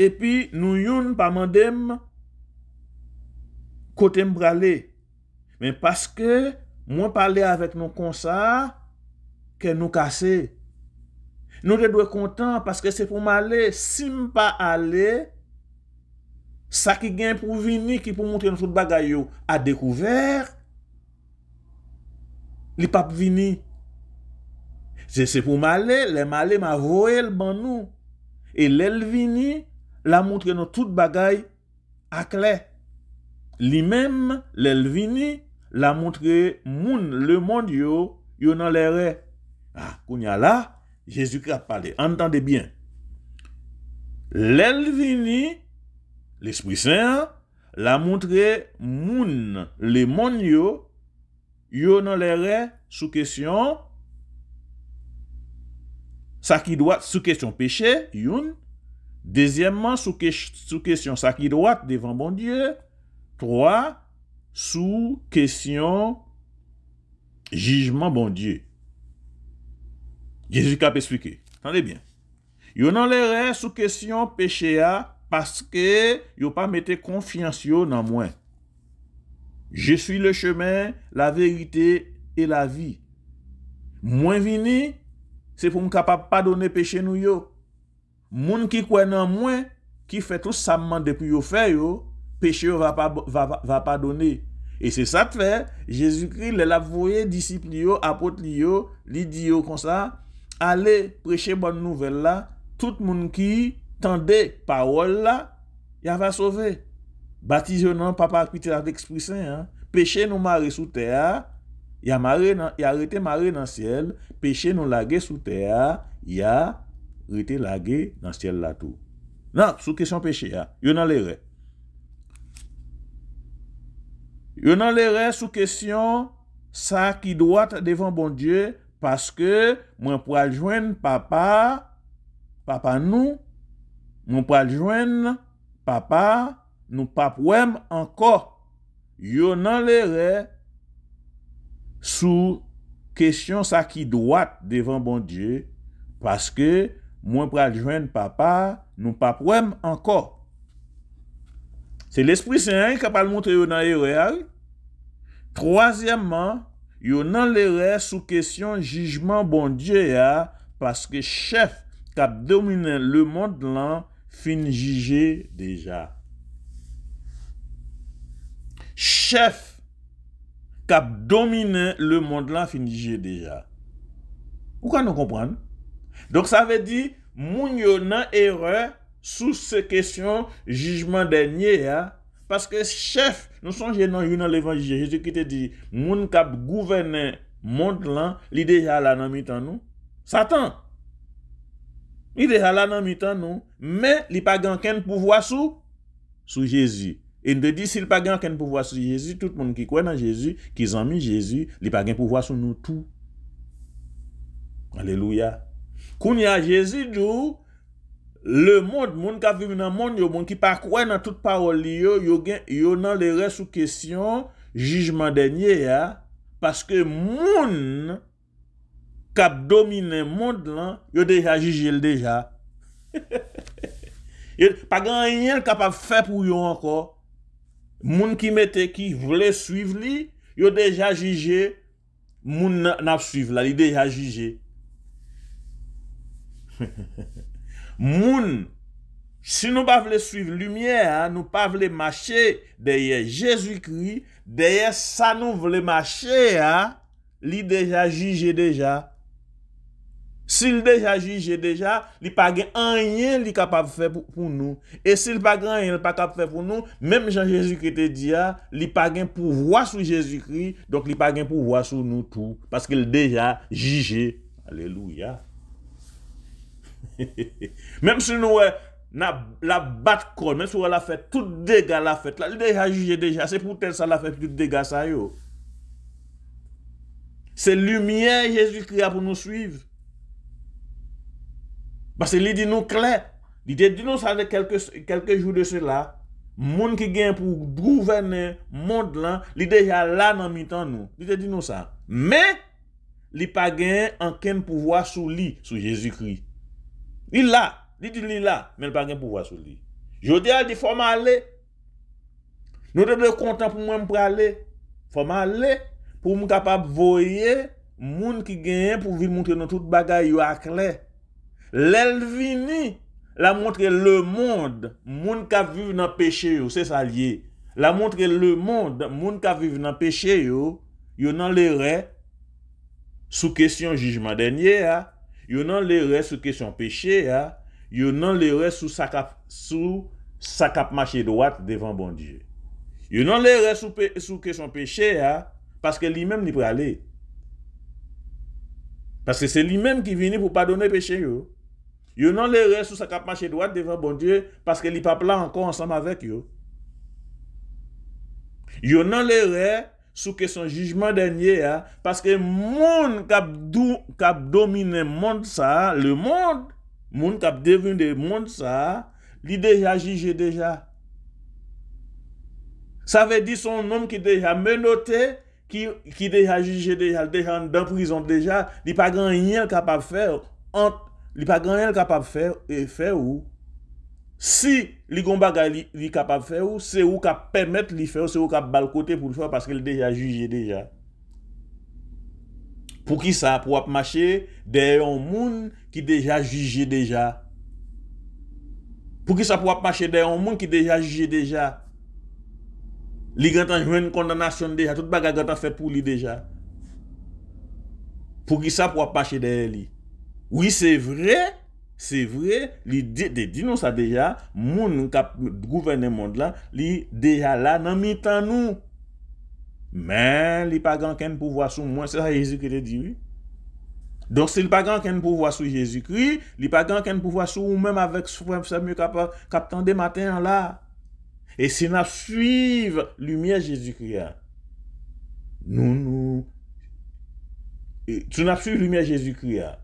epi nou youn pa mandem kote m pralè. Men paske, mwen pale avèk nou konsa, ke nou kase. Nou de dwe kontan, paske se pou male, si m pa ale... sa ki gen pou vini ki pou moun tre nou tout bagay yo, a dekouver li pa pou vini. Se se pou male, le male ma voel ban nou, e lel vini la moun tre nou tout bagay ak le. Li menm, lel vini la moun tre moun le moun yo yo nan le re. Kounya la, jesu ka pale, entande bien. Lel vini L'Esprit Saint l'a montré moun, le moun yo, yo nan lè rè sou kèsyon sakidwak sou kèsyon pechè, yon. Dezyèmman, sou kèsyon sakidwak devan bon Diyè. Troi, sou kèsyon jijman bon Diyè. Jezika pe spikè. Tande bien. Yo nan lè rè sou kèsyon pechè a, Paske yo pa mette konfians yo nan mwen. Je suis le chemin, la verite et la vie. Mwen vini, se pou m kapap pa donne peche nou yo. Moun ki kwen nan mwen, ki fe tout samman depi yo fe yo, peche yo va pa donne. E se sa te fe, Jezoukri lè la voye disipli yo, apot li yo, li di yo kon sa, ale preche bon nouvel la, tout moun ki... Tande, parol la, ya va sove. Batizyonan, papa akpite la dek spri sen, peche nou mare sou teya, ya rete mare nan siel, peche nou lage sou teya, ya rete lage nan siel la tou. Nan, sou kesyon peche ya, yo nan le re. Yo nan le re sou kesyon sa ki dwat devan bon die, paske mwen praljwen papa, papa nou, Mwen praljwen, papa, nou papwem anko. Yon nan lere sou kesyon sa ki dwat devan bon Diyo. Paske mwen praljwen, papa, nou papwem anko. Se l'esprit se yon kapal montre yon nan yon real. Troasyemman, yon nan lere sou kesyon jijman bon Diyo ya. Paske chef kap domine le mond lan. finjije deja. Chef kap domine le mond lan finjije deja. Ou ka nou kompran? Donk sa ve di, moun yo nan erwe sou se kesyon jujman denye ya. Paske chef, nou sonje nan yon levanjije, jesu ki te di, moun kap gouverne mond lan li deja la nan mitan nou. Satan! I de jala nan mi tan nou. Men, li pa gen ken pouvoa sou? Sou Jezu. En de di, si li pa gen ken pouvoa sou Jezu, tout moun ki kwen nan Jezu, ki zanmi Jezu, li pa gen pouvoa sou nou tou. Aleluya. Koun ya Jezu dyo, le moun, moun ka vim nan moun, yo moun ki pa kwen nan tout paroli yo, yo nan le res sou kesyon, jujman denye ya. Paske moun... kap domine moun lan, yo deja juje l deja. (laughs) Pagan enyen kap ap fè pou yo anko, moun ki metè ki vle suiv li, yo deja juje, moun nap suiv la, li deja juje. (laughs) Moun, si nou pa vle suiv l lumiè, nou pa vle mache, deye Jezoukri, deye sa nou vle mache, li deja juje deja. Si l deja juje deja, li pa gen anyen li kapap fe pou nou. E si l pa gen anyen li kapap fe pou nou, menm Jean-Jésus ki te diya, li pa gen pou vwa sou Jésus-Christ, donk li pa gen pou vwa sou nou tou, paske l deja juje. Alleluya. Menm sou nou wè la bat kon, menm sou wè la fet, tout dega la fet, l deja juje deja, se pou tel sa la fet, tout dega sa yo. Se l lumière Jésus-Christ a pou nou suivi, Basè li di nou kle, li de di nou sa de kelke jou de se la, moun ki gen pou gouverne, moun de lan, li deja la nan mi tan nou, li de di nou sa. Men, li pa gen an ken pouvoa sou li, sou Jezikri. Li la, li di li la, men pa gen pouvoa sou li. Jodi al di fòm a le, nou de ble kontan pou mwen mprale, fòm a le, pou moun kapap voye, moun ki gen pou vi mounte nou tout bagay yo a kle. lèl vini la montre le monde moun ka vive nan peche yo se salye la montre le monde moun ka vive nan peche yo yon nan lè re sou kesyon jujman denye ya yon nan lè re sou kesyon peche ya yon nan lè re sou sakap sou sakap mache doat devan bon diyo yon nan lè re sou kesyon peche ya paske li men ni pre ale paske se li men ki vini pou pa donne peche yo Yo nan le re sou sa kap mache doan devan bon die, paske li pap la ankon ansanm avek yo. Yo nan le re sou ke son jujman denye ya, paske moun kap domine moun sa, le moun, moun kap devine moun sa, li deja juje deja. Sa ve di son nom ki deja menote, ki deja juje deja, li deja dan prizon deja, li pa gen yel kap ap fe, an, li pa gen yel kapap fè e ou, si li gom bagay li kapap fè ou, se ou ka pèmèt li fè ou, se ou ka balkote pou l'fò, paske li deja juje deja. Pou ki sa pou ap mache deyè yon moun ki deja juje deja. Pou ki sa pou ap mache deyè yon moun ki deja juje deja. Li gata jwen kondanasyon deja, tout bagay gata fè pou li deja. Pou ki sa pou ap mache deyè li. Ou yi se vre, se vre, li di nou sa deja, moun nou kap gouvene moun la, li deja la nan mi tan nou. Men, li pagan ken pou vwa sou mwen, se la Yezikri de di ou. Donk se li pagan ken pou vwa sou Yezikri, li pagan ken pou vwa sou mwen avèk sa mwen kap tan de maten la. E se nap suiv lumiè Yezikri ya. Nou nou. Se nap suiv lumiè Yezikri ya.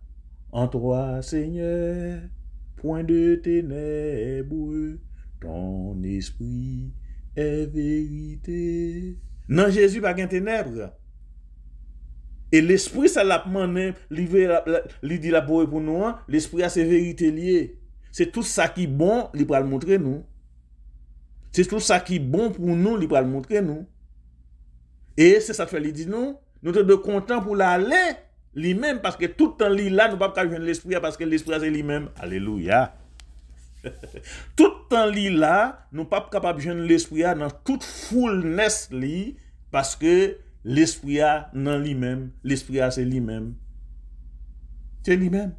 En toi, Seigneur, point de tenebou, ton esprit e verite. Nan, Jezu pa gen tenebou. E l'esprit sa la pmanen, li di la pou e pou nou an, l'esprit a se verite liye. Se tout sa ki bon, li pou al montre nou. Se tout sa ki bon pou nou, li pou al montre nou. E se sa fè li di nou, nou te de kontan pou la lè. Li men, paske tout an li la, nou pap kapap jen l'espri a, paske l'espri a se li men. Aleluya. (laughs) Tout an li la, nou pap kapap jen l'espri a nan tout fulnes li, paske l'espri a nan li men. L'espri a se li men. Se li men.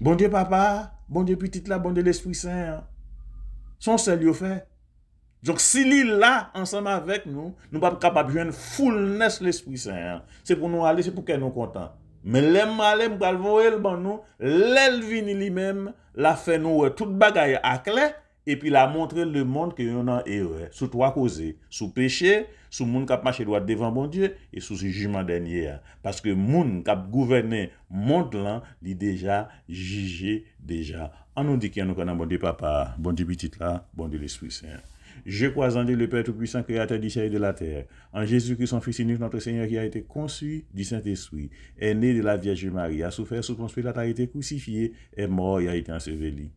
Bon die papa, bon die petit la, bon die l'espri sa. Son se li ofen. Jok si li la ansam avek nou, nou pa kapap jwen fulnes l'Esprit-Saint. Se pou nou ale, se pou ken nou kontan. Me lem ale, mou kalvo el ban nou, lel vini li mem, la fe nou we, tout bagay akle, epi la montre le monde ke yon an ewe, sou to akose, sou peche, sou moun kap mache doa devan bon die, e sou si juman denye. Paske moun kap gouverne monde lan, li deja, jige deja. An nou di ken nou konan bon die papa, bon die bitit la, bon die l'Esprit-Saint. Je crois en Dieu, le Père Tout-Puissant, Créateur du ciel et de la terre, en Jésus-Christ, son Fils unique, notre Seigneur, qui a été conçu du Saint-Esprit, est né de la Vierge Marie, a souffert sous construit, a été crucifié, est mort et a été enseveli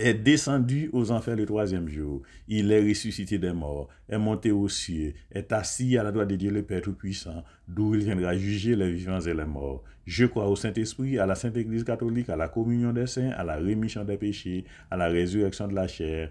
est descendu aux enfers le troisième jour. Il est ressuscité des morts, est monté aux cieux, est assis à la droite de Dieu le Père Tout-Puissant, d'où il viendra juger les vivants et les morts. Je crois au Saint-Esprit, à la Sainte Église catholique, à la communion des saints, à la rémission des péchés, à la résurrection de la chair,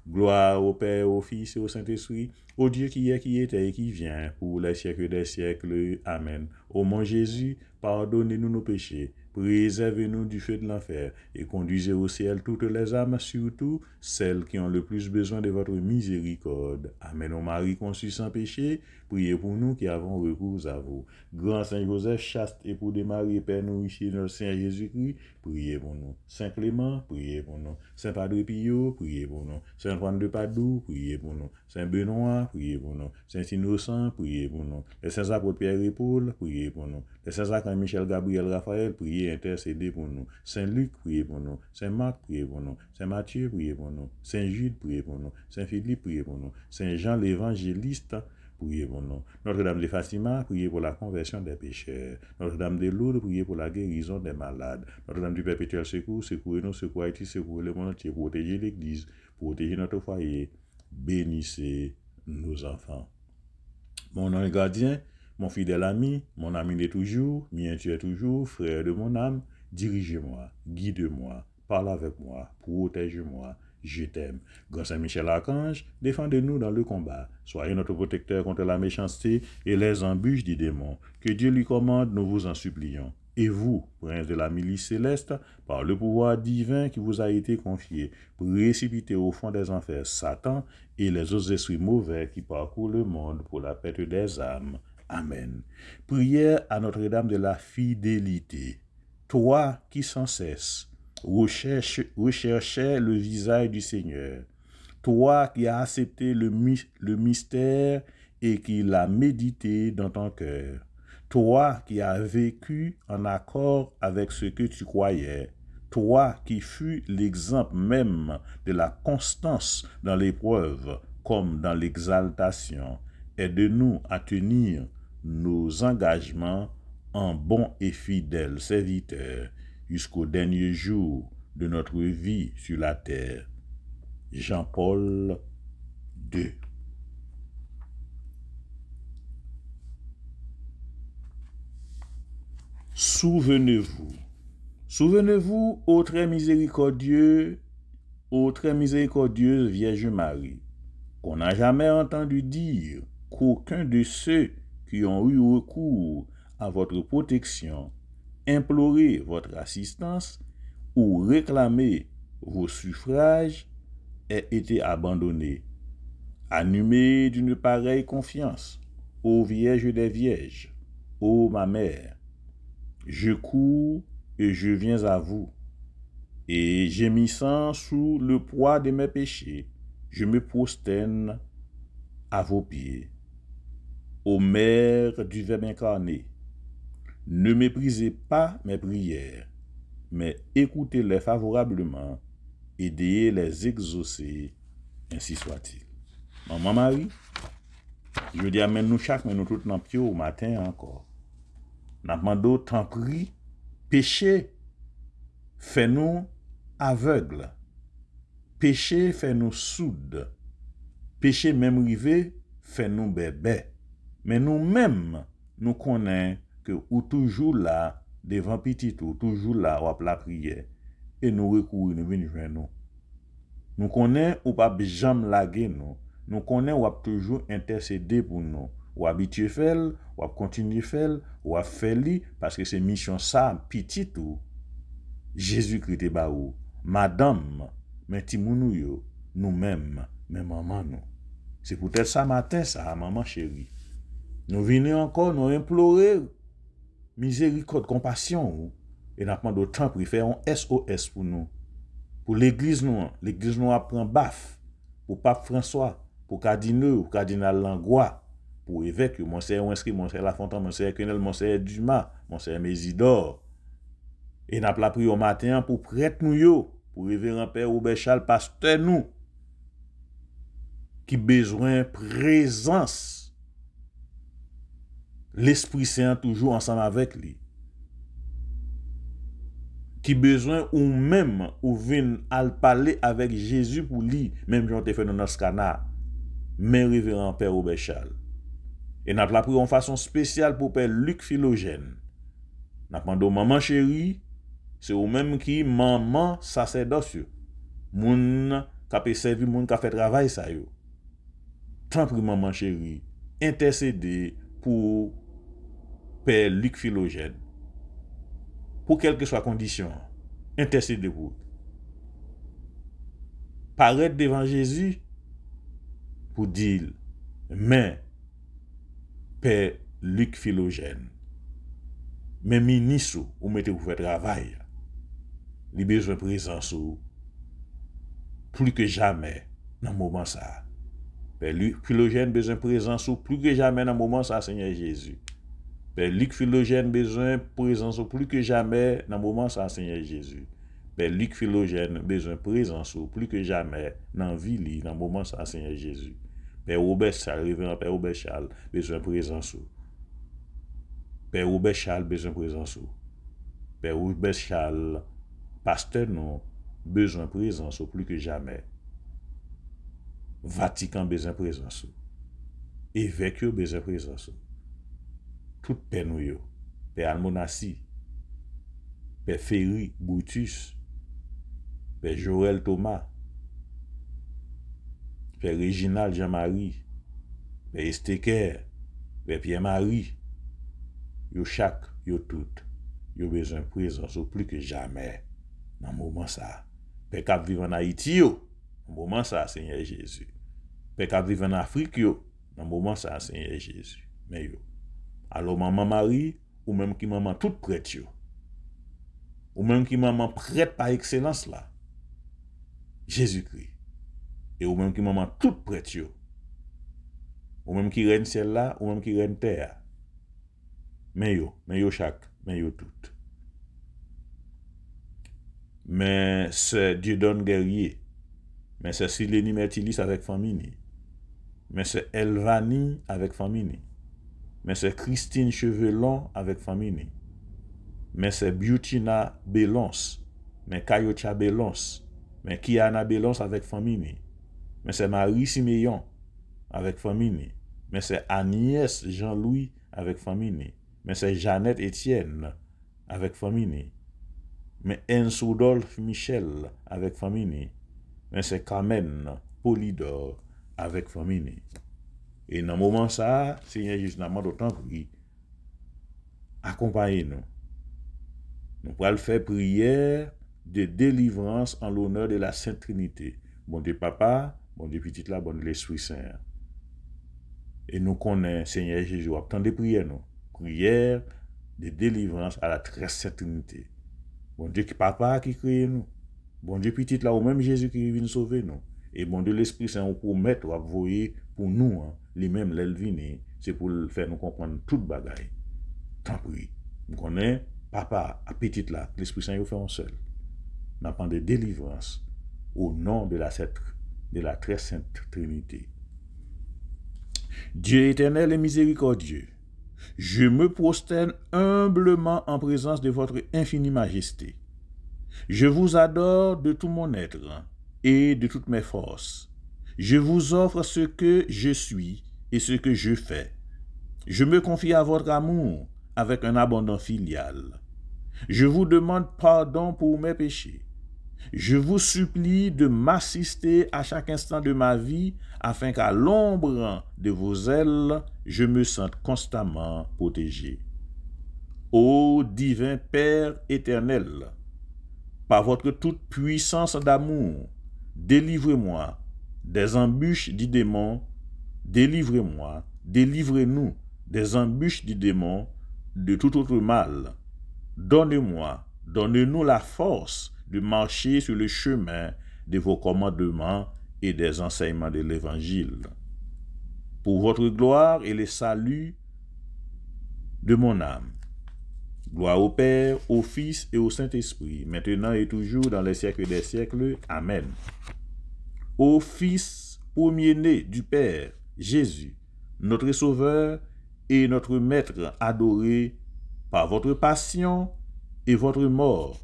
Gloire au Père, au Fils et au Saint-Esprit, au Dieu qui est, qui est et qui vient, pour les siècles des siècles. Amen. Ô mon Jésus, pardonnez-nous nos péchés, préservez-nous du feu de l'enfer, et conduisez au ciel toutes les âmes, surtout celles qui ont le plus besoin de votre miséricorde. Amen. Ô Marie conçue sans péché, priez pour nous qui avons recours à vous. Grand Saint Joseph, chaste époux de Marie, Père nourricier, notre Saint Jésus-Christ, priez pour nous. Saint Clément, priez pour nous. Saint Padre Pio, priez pour nous. Saint Juan de Padoue, priez pour nous. Saint Benoît, priez pour nous. Saint Innocent, priez pour nous. Les saints apôtres Pierre et Paul, priez pour nous. Les saints quand Michel, Gabriel, Raphaël, priez, intercédez pour nous. Saint Luc, priez pour nous. Saint Marc, priez pour nous. Saint Matthieu, priez pour nous. Saint Jude, priez pour nous. Saint Philippe, priez pour nous. Saint Jean l'évangéliste, priez pour nous. Notre-Dame de Fatima, priez pour la conversion des pécheurs. Notre-Dame de Lourdes, priez pour la guérison des malades. Notre-Dame du Perpétuel Secours, secourez-nous, secouez nous secouez le monde entier, protégez l'Église, protégez notre foyer, bénissez nos enfants. Mon ange gardien, mon fidèle ami, mon ami de toujours, mien tu es toujours, frère de mon âme, dirigez-moi, guide-moi, parle avec moi, protège-moi, je t'aime. Grâce Saint-Michel Archange, défendez-nous dans le combat. Soyez notre protecteur contre la méchanceté et les embûches du démon. Que Dieu lui commande, nous vous en supplions. Et vous, prince de la milice céleste, par le pouvoir divin qui vous a été confié, précipitez au fond des enfers Satan et les autres esprits mauvais qui parcourent le monde pour la perte des âmes. Amen. Prière à Notre-Dame de la fidélité. Toi qui sans cesse recherche, recherchait le visage du Seigneur. Toi qui as accepté le, mystère et qui l'as médité dans ton cœur. Toi qui as vécu en accord avec ce que tu croyais. Toi qui fus l'exemple même de la constance dans l'épreuve comme dans l'exaltation. Aide-nous à tenir nos engagements en bon et fidèle serviteur jusqu'au dernier jour de notre vie sur la terre. Jean-Paul II. Souvenez-vous, souvenez-vous, ô très miséricordieux, ô très miséricordieuse Vierge Marie, qu'on n'a jamais entendu dire qu'aucun de ceux qui ont eu recours à votre protection implorer votre assistance ou réclamer vos suffrages aient été abandonné, animé d'une pareille confiance. Ô Vierge des Vierges, ô ma mère, je cours et je viens à vous. Et gémissant sous le poids de mes péchés, je me prosterne à vos pieds. Ô Mère du Verbe incarné, Ne meprize pa me priyer, me ekoute le favorableman, e deye le zekzose, ensi swati. Maman mari, jwede a men nou chak men nou tout nan pyo ou matin ankor. Nan mando tan pri, peche, fe nou avegle, peche fe nou soude, peche men mrive fe nou bebe, men nou men nou konen ke ou toujou la, devan piti tou, toujou la wap la priye, e nou rekou, nou veni jwen nou. Nou konen ou pa bejam lage nou, nou konen wap toujou intercede pou nou, wap bitye fel, wap kontinye fel, wap feli, paske se misyon sa, piti tou, Jezou krite ba ou, madame, men timounou yo, nou men, men maman nou. Se pou tè sa matin sa, maman cheri. Nou vini ankon, nou ren plore ou, mizeri kote kompasyon ou, en apman do tan pou y fey an SOS pou nou. Pou l'egliz nou an, l'egliz nou apren baf, pou pap François, pou Kadine ou Kadinal Langoua, pou evek yo, monser yon inskri, monser yon la fontan, monser yon kenel, monser yon djuma, monser yon mezidor, en apman pou yon maten an pou pret nou yo, pou evek an per ou bechal paste nou, ki bezwen prezans, L'esprit sè an toujou ansan avèk li. Ki bezwen ou mèm ou vin al pale avèk Jezou pou li, mèm jante fè nan as kana, mèm reveran Pèr Obechal. E nap la prè yon fason spèsyal pou Pèr Luc Filogène. Nap mandou maman chèri, se ou mèm ki maman sa sè dosyo, moun ka pè sèvi moun ka fè travay sa yo. Tan prè maman chèri, interse de pou... Père Luc Philogène pou kelke swa kondisyon intese de vout paret devan Jésus pou dil men Père Luc Philogène men mi nisou ou mette pou fè travay li bezwen prezansou plou ke jamè nan mouman sa Père Luc Philogène bezwen prezansou plou ke jamè nan mouman sa Seigneur Jésus Be lik filogen bezon prezansou Plou ke jame nan mouman sa senye Jesus Be lik filogen bezon prezansou Plou ke jame nan vili Nan mouman sa senye Jesus Be woube salre venan pe woube chal Bezon prezansou Pe woube chal bezon prezansou Pe woube chal Paste non Bezon prezansou plou ke jame Vatican bezon prezansou Evèkyo bezon prezansou tout pe nou yo, pe Almonasi, pe Ferry Goutus, pe Jorel Thomas, pe Reginald Jean-Marie, pe Estéker, pe Pierre-Marie, yo chak, yo tout, yo bezon prezons ou pli ke jamè, nan mouman sa. Pe kap vive nan Haiti yo, nan mouman sa, Senye Jésus. Pe kap vive nan Afrique yo, nan mouman sa, Senye Jésus. Men yo, alo maman mari ou menm ki maman tout pretyo ou menm ki maman preta ekselans la jesu kri e ou menm ki maman tout pretyo ou menm ki ren sel la ou menm ki ren ter men yo, men yo chak, men yo tout men se diodon gerye men se sileni mertilis avek famini men se elvani avek famini Mè se Christine Chevelon avèk famine. Mè se Beauty na Bélance. Mè Kayotia Bélance. Mè Kiana Bélance avèk famine. Mè se Marie Siméon avèk famine. Mè se Agnès Jean-Louis avèk famine. Mè se Jeannette Etienne avèk famine. Mè Enso Dolph Michel avèk famine. Mè se Carmen Polidor avèk famine. E nan mouman sa, Seigne Jésus nan mouman dotan koui. Akompaye nou. Nou pral fè prier de delivrans an l'onor de la Sainte Trinite. Moun de papa, moun de piti la, moun de l'Esprit Saint. E nou konen, Seigne Jésus, wap tan de prier nou. Prier de delivrans an la Trinite. Moun de papa ki kriye nou. Moun de piti la, ou mèm Jésus ki vi nou sove nou. E moun de l'Esprit Saint ou pou mèt ou ap voye pou nou an. Lui-même l'elviné c'est pour faire nous comprendre toute bagaille tant tant pis on Papa, papa, petite là. l'Esprit Saint il seul. un seul. n'a pas de délivrance au nom de la, la Très Sainte Trinité. Dieu éternel et miséricordieux, je me prosterne humblement en présence de votre infinie majesté. Je vous adore de tout mon être et de toutes mes forces je vous offre ce que je suis et ce que je fais. Je me confie à votre amour avec un abandon filial. Je vous demande pardon pour mes péchés. Je vous supplie de m'assister à chaque instant de ma vie afin qu'à l'ombre de vos ailes, je me sente constamment protégé. Ô divin Père éternel, par votre toute puissance d'amour, délivrez-moi des embûches du démon, délivrez-moi, délivrez-nous des embûches du démon, de tout autre mal. donnez moi donnez nous la force de marcher sur le chemin de vos commandements et des enseignements de l'Évangile. Pour votre gloire et le salut de mon âme. Gloire au Père, au Fils et au Saint-Esprit, maintenant et toujours dans les siècles des siècles. Amen au Fils premier-né du Père, Jésus, notre Sauveur et notre Maître adoré, par votre passion et votre mort,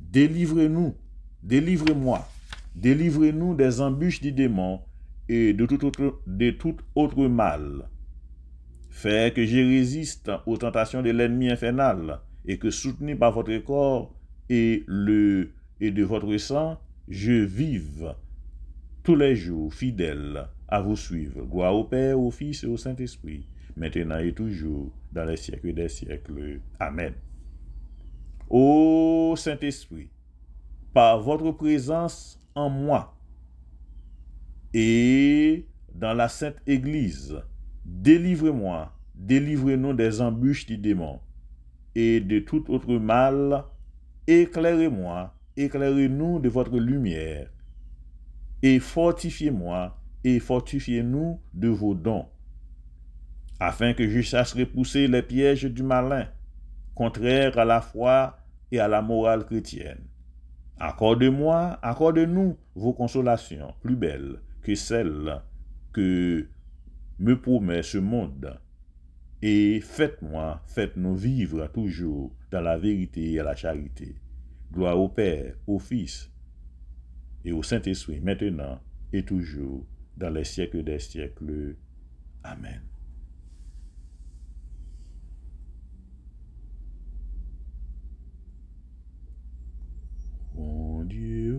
délivrez-nous, délivrez-moi, délivrez-nous des embûches du démon et de tout autre, de tout autre mal. Fais que je résiste aux tentations de l'ennemi infernal et que soutenu par votre corps et, le, et de votre sang, je vive tous les jours fidèles à vous suivre. Gloire au Père, au Fils et au Saint-Esprit, maintenant et toujours, dans les siècles des siècles. Amen. Ô Saint-Esprit, par votre présence en moi et dans la Sainte Église, délivrez-moi, délivrez-nous des embûches du démon et de tout autre mal. Éclairez-moi, éclairez-nous de votre lumière et fortifiez-moi et fortifiez-nous de vos dons, afin que je sache repousser les pièges du malin, contraire à la foi et à la morale chrétienne. Accorde-moi, accorde-nous vos consolations plus belles que celles que me promet ce monde. Et faites-moi, faites-nous vivre toujours dans la vérité et la charité. Gloire au Père, au Fils et au Saint-Esprit, maintenant et toujours, dans les siècles des siècles. Amen. Mon Dieu,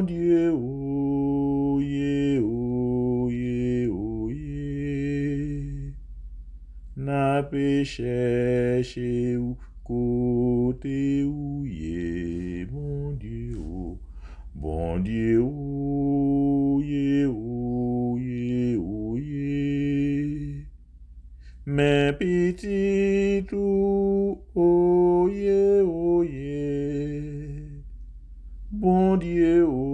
mon Dieu, oyez, oyez, oyez. N'a péché chez ou côté ouye, mon Dieu, oh. bon Dieu, oyez, oyez, oyez. Mes petits tout, oyez, oyez. Bon Dieu, oh.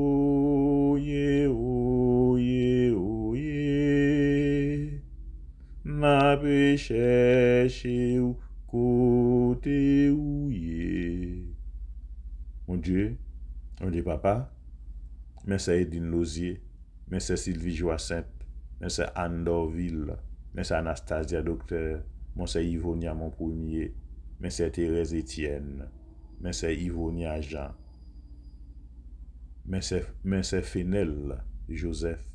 chè chè ou kote ou ye Mon die Mon die papa Mè se Edwin Lozier Mè se Sylvie Joasep Mè se Andorville Mè se Anastasia Dokter Mè se Yvonia Monpounier Mè se Thérèse Etienne Mè se Yvonia Jean Mè se Fennel Joseph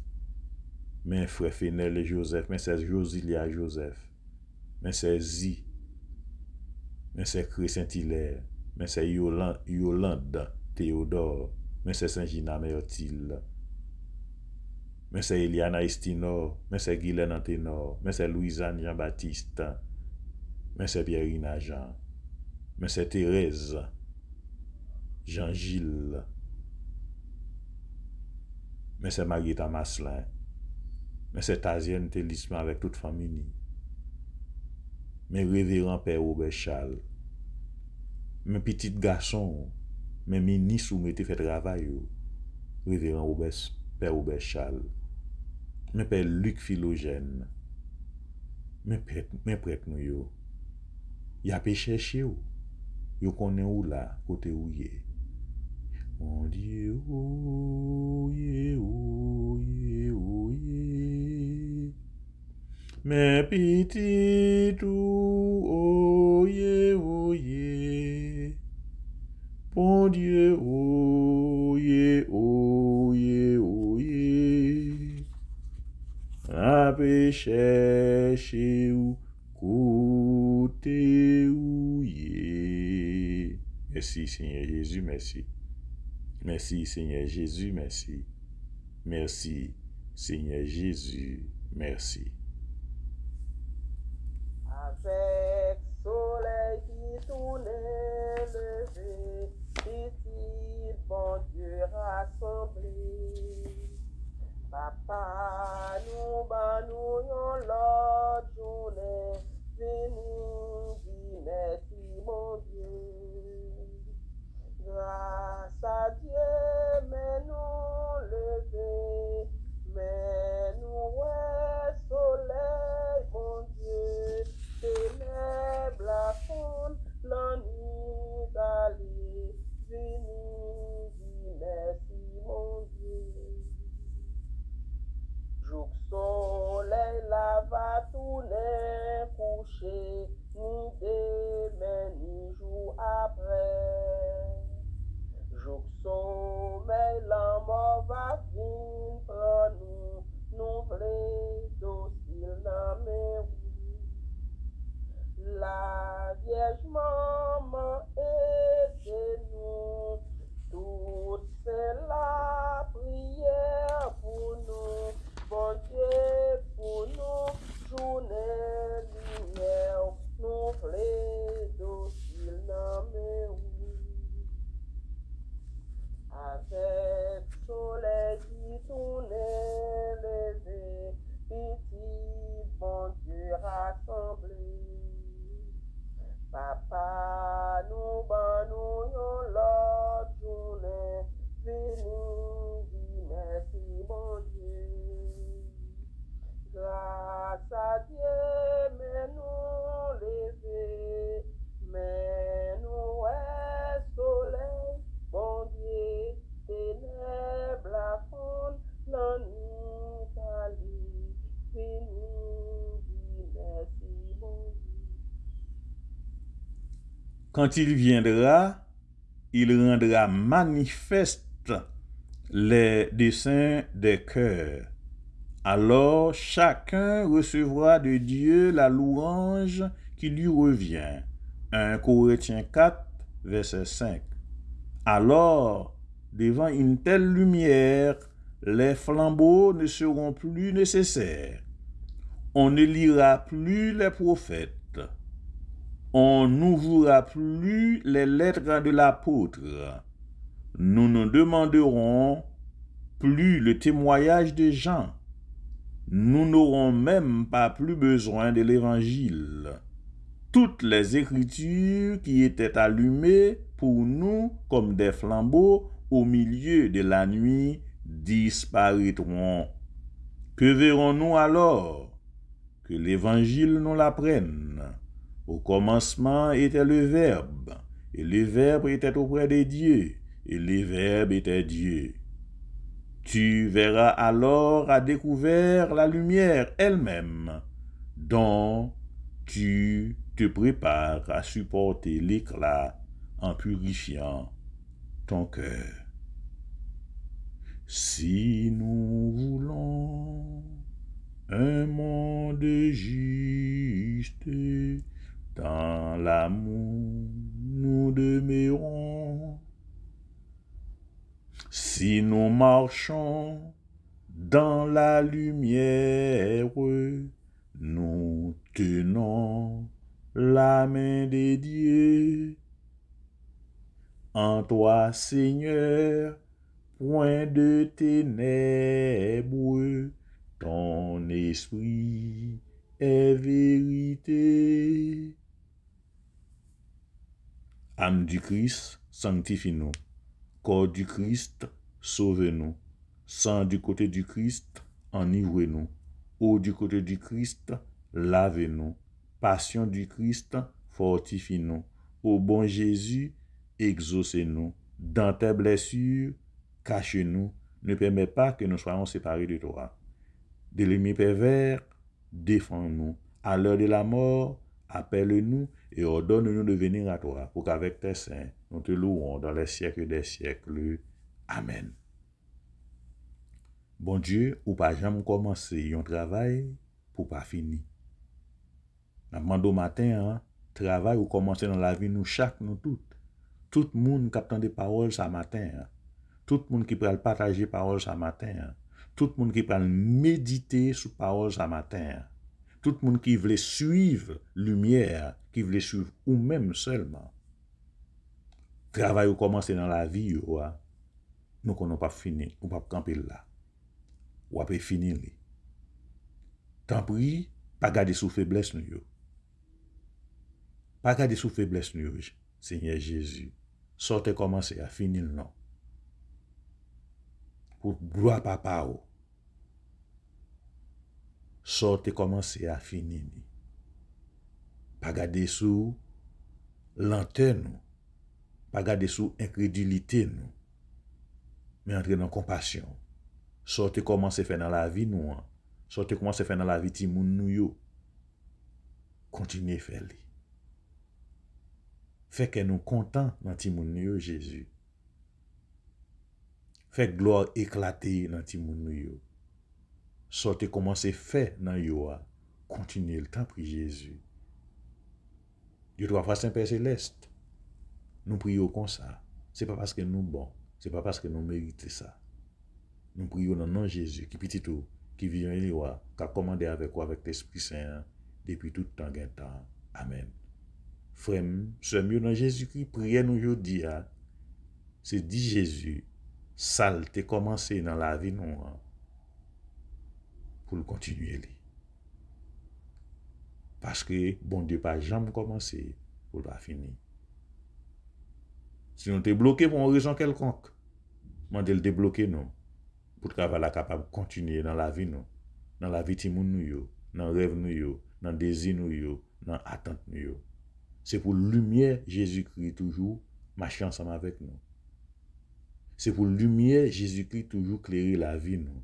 Mè frè Fennel Joseph Mè se Josilia Joseph Mense Zy. Mense Chris Saint-Hilaire. Mense Yolande Theodore. Mense Saint-Gina Mertil. Mense Eliana Estinor. Mense Guylaine Antenor. Mense Louis-Anne Jean-Baptiste. Mense Pierre-Inajean. Mense Thérèse. Jean-Gilles. Mense Margrethe Amaslin. Mense Tazienne Télisme avec toute famille Nîme. Mè revèran pè Obechal. Mè pitit gason, mè menis ou mè te fè dravay yo. Revèran pè Obechal. Mè pè Luc Filogen. Mè prek nou yo. Ya pe chè chè yo. Yo konen ou la, kote ou ye. Mon die ou ye, ou ye, ou ye. Mais pitié tout, oye oye, Bon Dieu, oye oye, oyez. ou côté ou Merci Seigneur Jésus, merci. Merci Seigneur Jésus, merci. Merci Seigneur Jésus, merci avec soleil qui tourne levé, ici, bon Dieu rassemblé. Papa, nous banouillons l'autre journée, venu, merci, mon Dieu. Grâce à Dieu, mais nous levés, mais nous, ouais, soleil, mon Dieu. Blakoun lan nou dali Veni di meti mounzi Jouk soley la va tounen kouche Mounbe meni jou apre Jouk somey lan mou va koum Pranou nou vre dosil nan mè ou La Vierge Maman, aidez-nous. Tous c'est la prière pour nous. Bon Dieu, pour nous, journée lumière, nous nous nommé Avec soleil qui tournait levé, petit bon Dieu rassemblé. Papa nou ban nou yon lot jounen, veni di mersi bon die. Grasa die men nou leve, men nou e soley, bon die tenen. Quand il viendra, il rendra manifeste les desseins des cœurs. Alors chacun recevra de Dieu la louange qui lui revient. 1 Corinthiens 4, verset 5. Alors, devant une telle lumière, les flambeaux ne seront plus nécessaires. On ne lira plus les prophètes on n'ouvrira plus les lettres de l'apôtre. Nous ne demanderons plus le témoignage de Jean. Nous n'aurons même pas plus besoin de l'Évangile. Toutes les écritures qui étaient allumées pour nous comme des flambeaux au milieu de la nuit disparaîtront. Que verrons-nous alors Que l'Évangile nous l'apprenne. Au commencement était le Verbe, et le Verbe était auprès des dieux, et le Verbe était Dieu. Tu verras alors à découvert la lumière elle-même, dont tu te prépares à supporter l'éclat en purifiant ton cœur. Si nous voulons un monde juste, dans l'amour, nous demeurons. Si nous marchons dans la lumière, nous tenons la main des dieux. En toi, Seigneur, point de ténèbres, ton esprit est vérité. Âme du Christ, sanctifie-nous. Corps du Christ, sauvez nous Sang du côté du Christ, enivrez-nous. Eau du côté du Christ, lavez-nous. Passion du Christ, fortifie-nous. Ô bon Jésus, exaucez-nous. Dans tes blessures, cache-nous. Ne permets pas que nous soyons séparés de toi. De l'ennemi pervers, défends-nous. À l'heure de la mort, appelle-nous E o don nou yon de venir a toa, pou ka vek te sen, nou te louon dan le syekle de syekle. Amen. Bon Dieu, ou pa jaman komanse yon travay pou pa fini. Nan mandou maten, travay ou komanse nan la vi nou chak nou tout. Tout moun kapten de parol sa maten. Tout moun ki pral pataje parol sa maten. Tout moun ki pral medite sou parol sa maten. Tout moun ki vle suiv lumièr ki vle suv ou menm selman. Travay ou komanse nan la vi yo a, nou konon pa fini, ou pa pkanpe la, ou apre fini li. Tanpou yi, pa gade sou febles nou yo. Pa gade sou febles nou yo, seigne Jezu, sote komanse a fini l nan. Ou blwa papa ou, sote komanse a fini li. pa gade sou lante nou, pa gade sou inkredilite nou, men entre nan kompasyon. Sote koman se fe nan la vi nou an, sote koman se fe nan la vi timoun nou yo, kontine fe li. Fek en nou kontan nan timoun nou yo, fek glor eklate yi nan timoun nou yo, sote koman se fe nan yo an, kontine l tan pri Jezu. Yo dwa fwa Saint-Père Céleste. Nou priyo kon sa. Se pa paske nou bon. Se pa paske nou merite sa. Nou priyo nan nan Jésus ki piti tou. Ki vyo yon liwa. Ka komande avek wav ek te esprit saint. Depi toutan gen tan. Amen. Frem, semyo nan Jésus ki priye nou yo diya. Se di Jésus. Sal te komanse nan la vi nou an. Pou l kontinuye li. Paske bon de pa janm komanse pou la fini. Si nou te bloke pou an orison kelkonk, man de l de bloke nou, pou tka vala kapab kontinye nan la vi nou. Nan la vitimou nou yo, nan rev nou yo, nan dezi nou yo, nan atant nou yo. Se pou lumiè Jésus-Kri toujou, ma chansan avèk nou. Se pou lumiè Jésus-Kri toujou kleri la vi nou.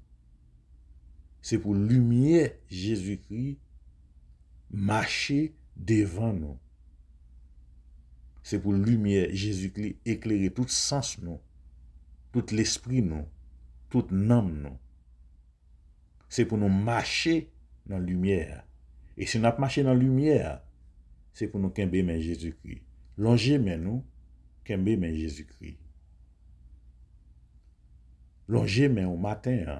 Se pou lumiè Jésus-Kri toujou, Mache devan nou. Se pou lumiè Jésus-Christ ekleri tout sens nou. Tout l'esprit nou. Tout nan nou. Se pou nou mache nan lumiè. E se nou ap mache nan lumiè, se pou nou kembe men Jésus-Christ. Longe men nou, kembe men Jésus-Christ. Longe men ou maten,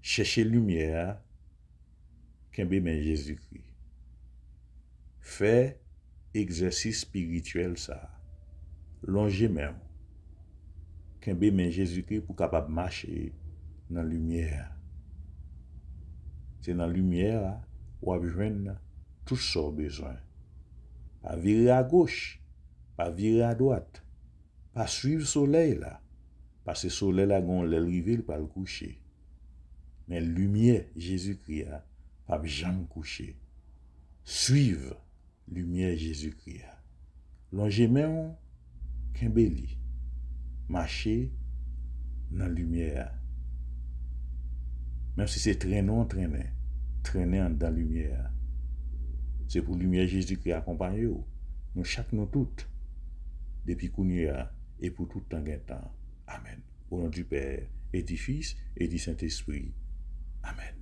chèche lumiè, se pou nou mache nan lumiè, Kenbe men Jezikri. Fè egzersis spirituel sa. Longe men. Kenbe men Jezikri pou kapap mache nan lumiè. Se nan lumiè la, wap jwen na, tout sor bezwen. Pa virè a goch. Pa virè a doat. Pa suiv soleil la. Pa se soleil la goun lèl rive l pa l kouchè. Men lumiè Jezikri la pa bi jan kouche. Suiv lumiè Jésus-Kriya. Lò jèmè yon kèmbe li. Mâche nan lumiè. Mèm se se trènen trènen. Trènen dan lumiè. Se pou lumiè Jésus-Kriya kompanyou. Nou chak nou tout. Depi kouniè. E pou tout an gen tan. Amen. Pou lò di Père et di Fils et di Saint-Esprit. Amen.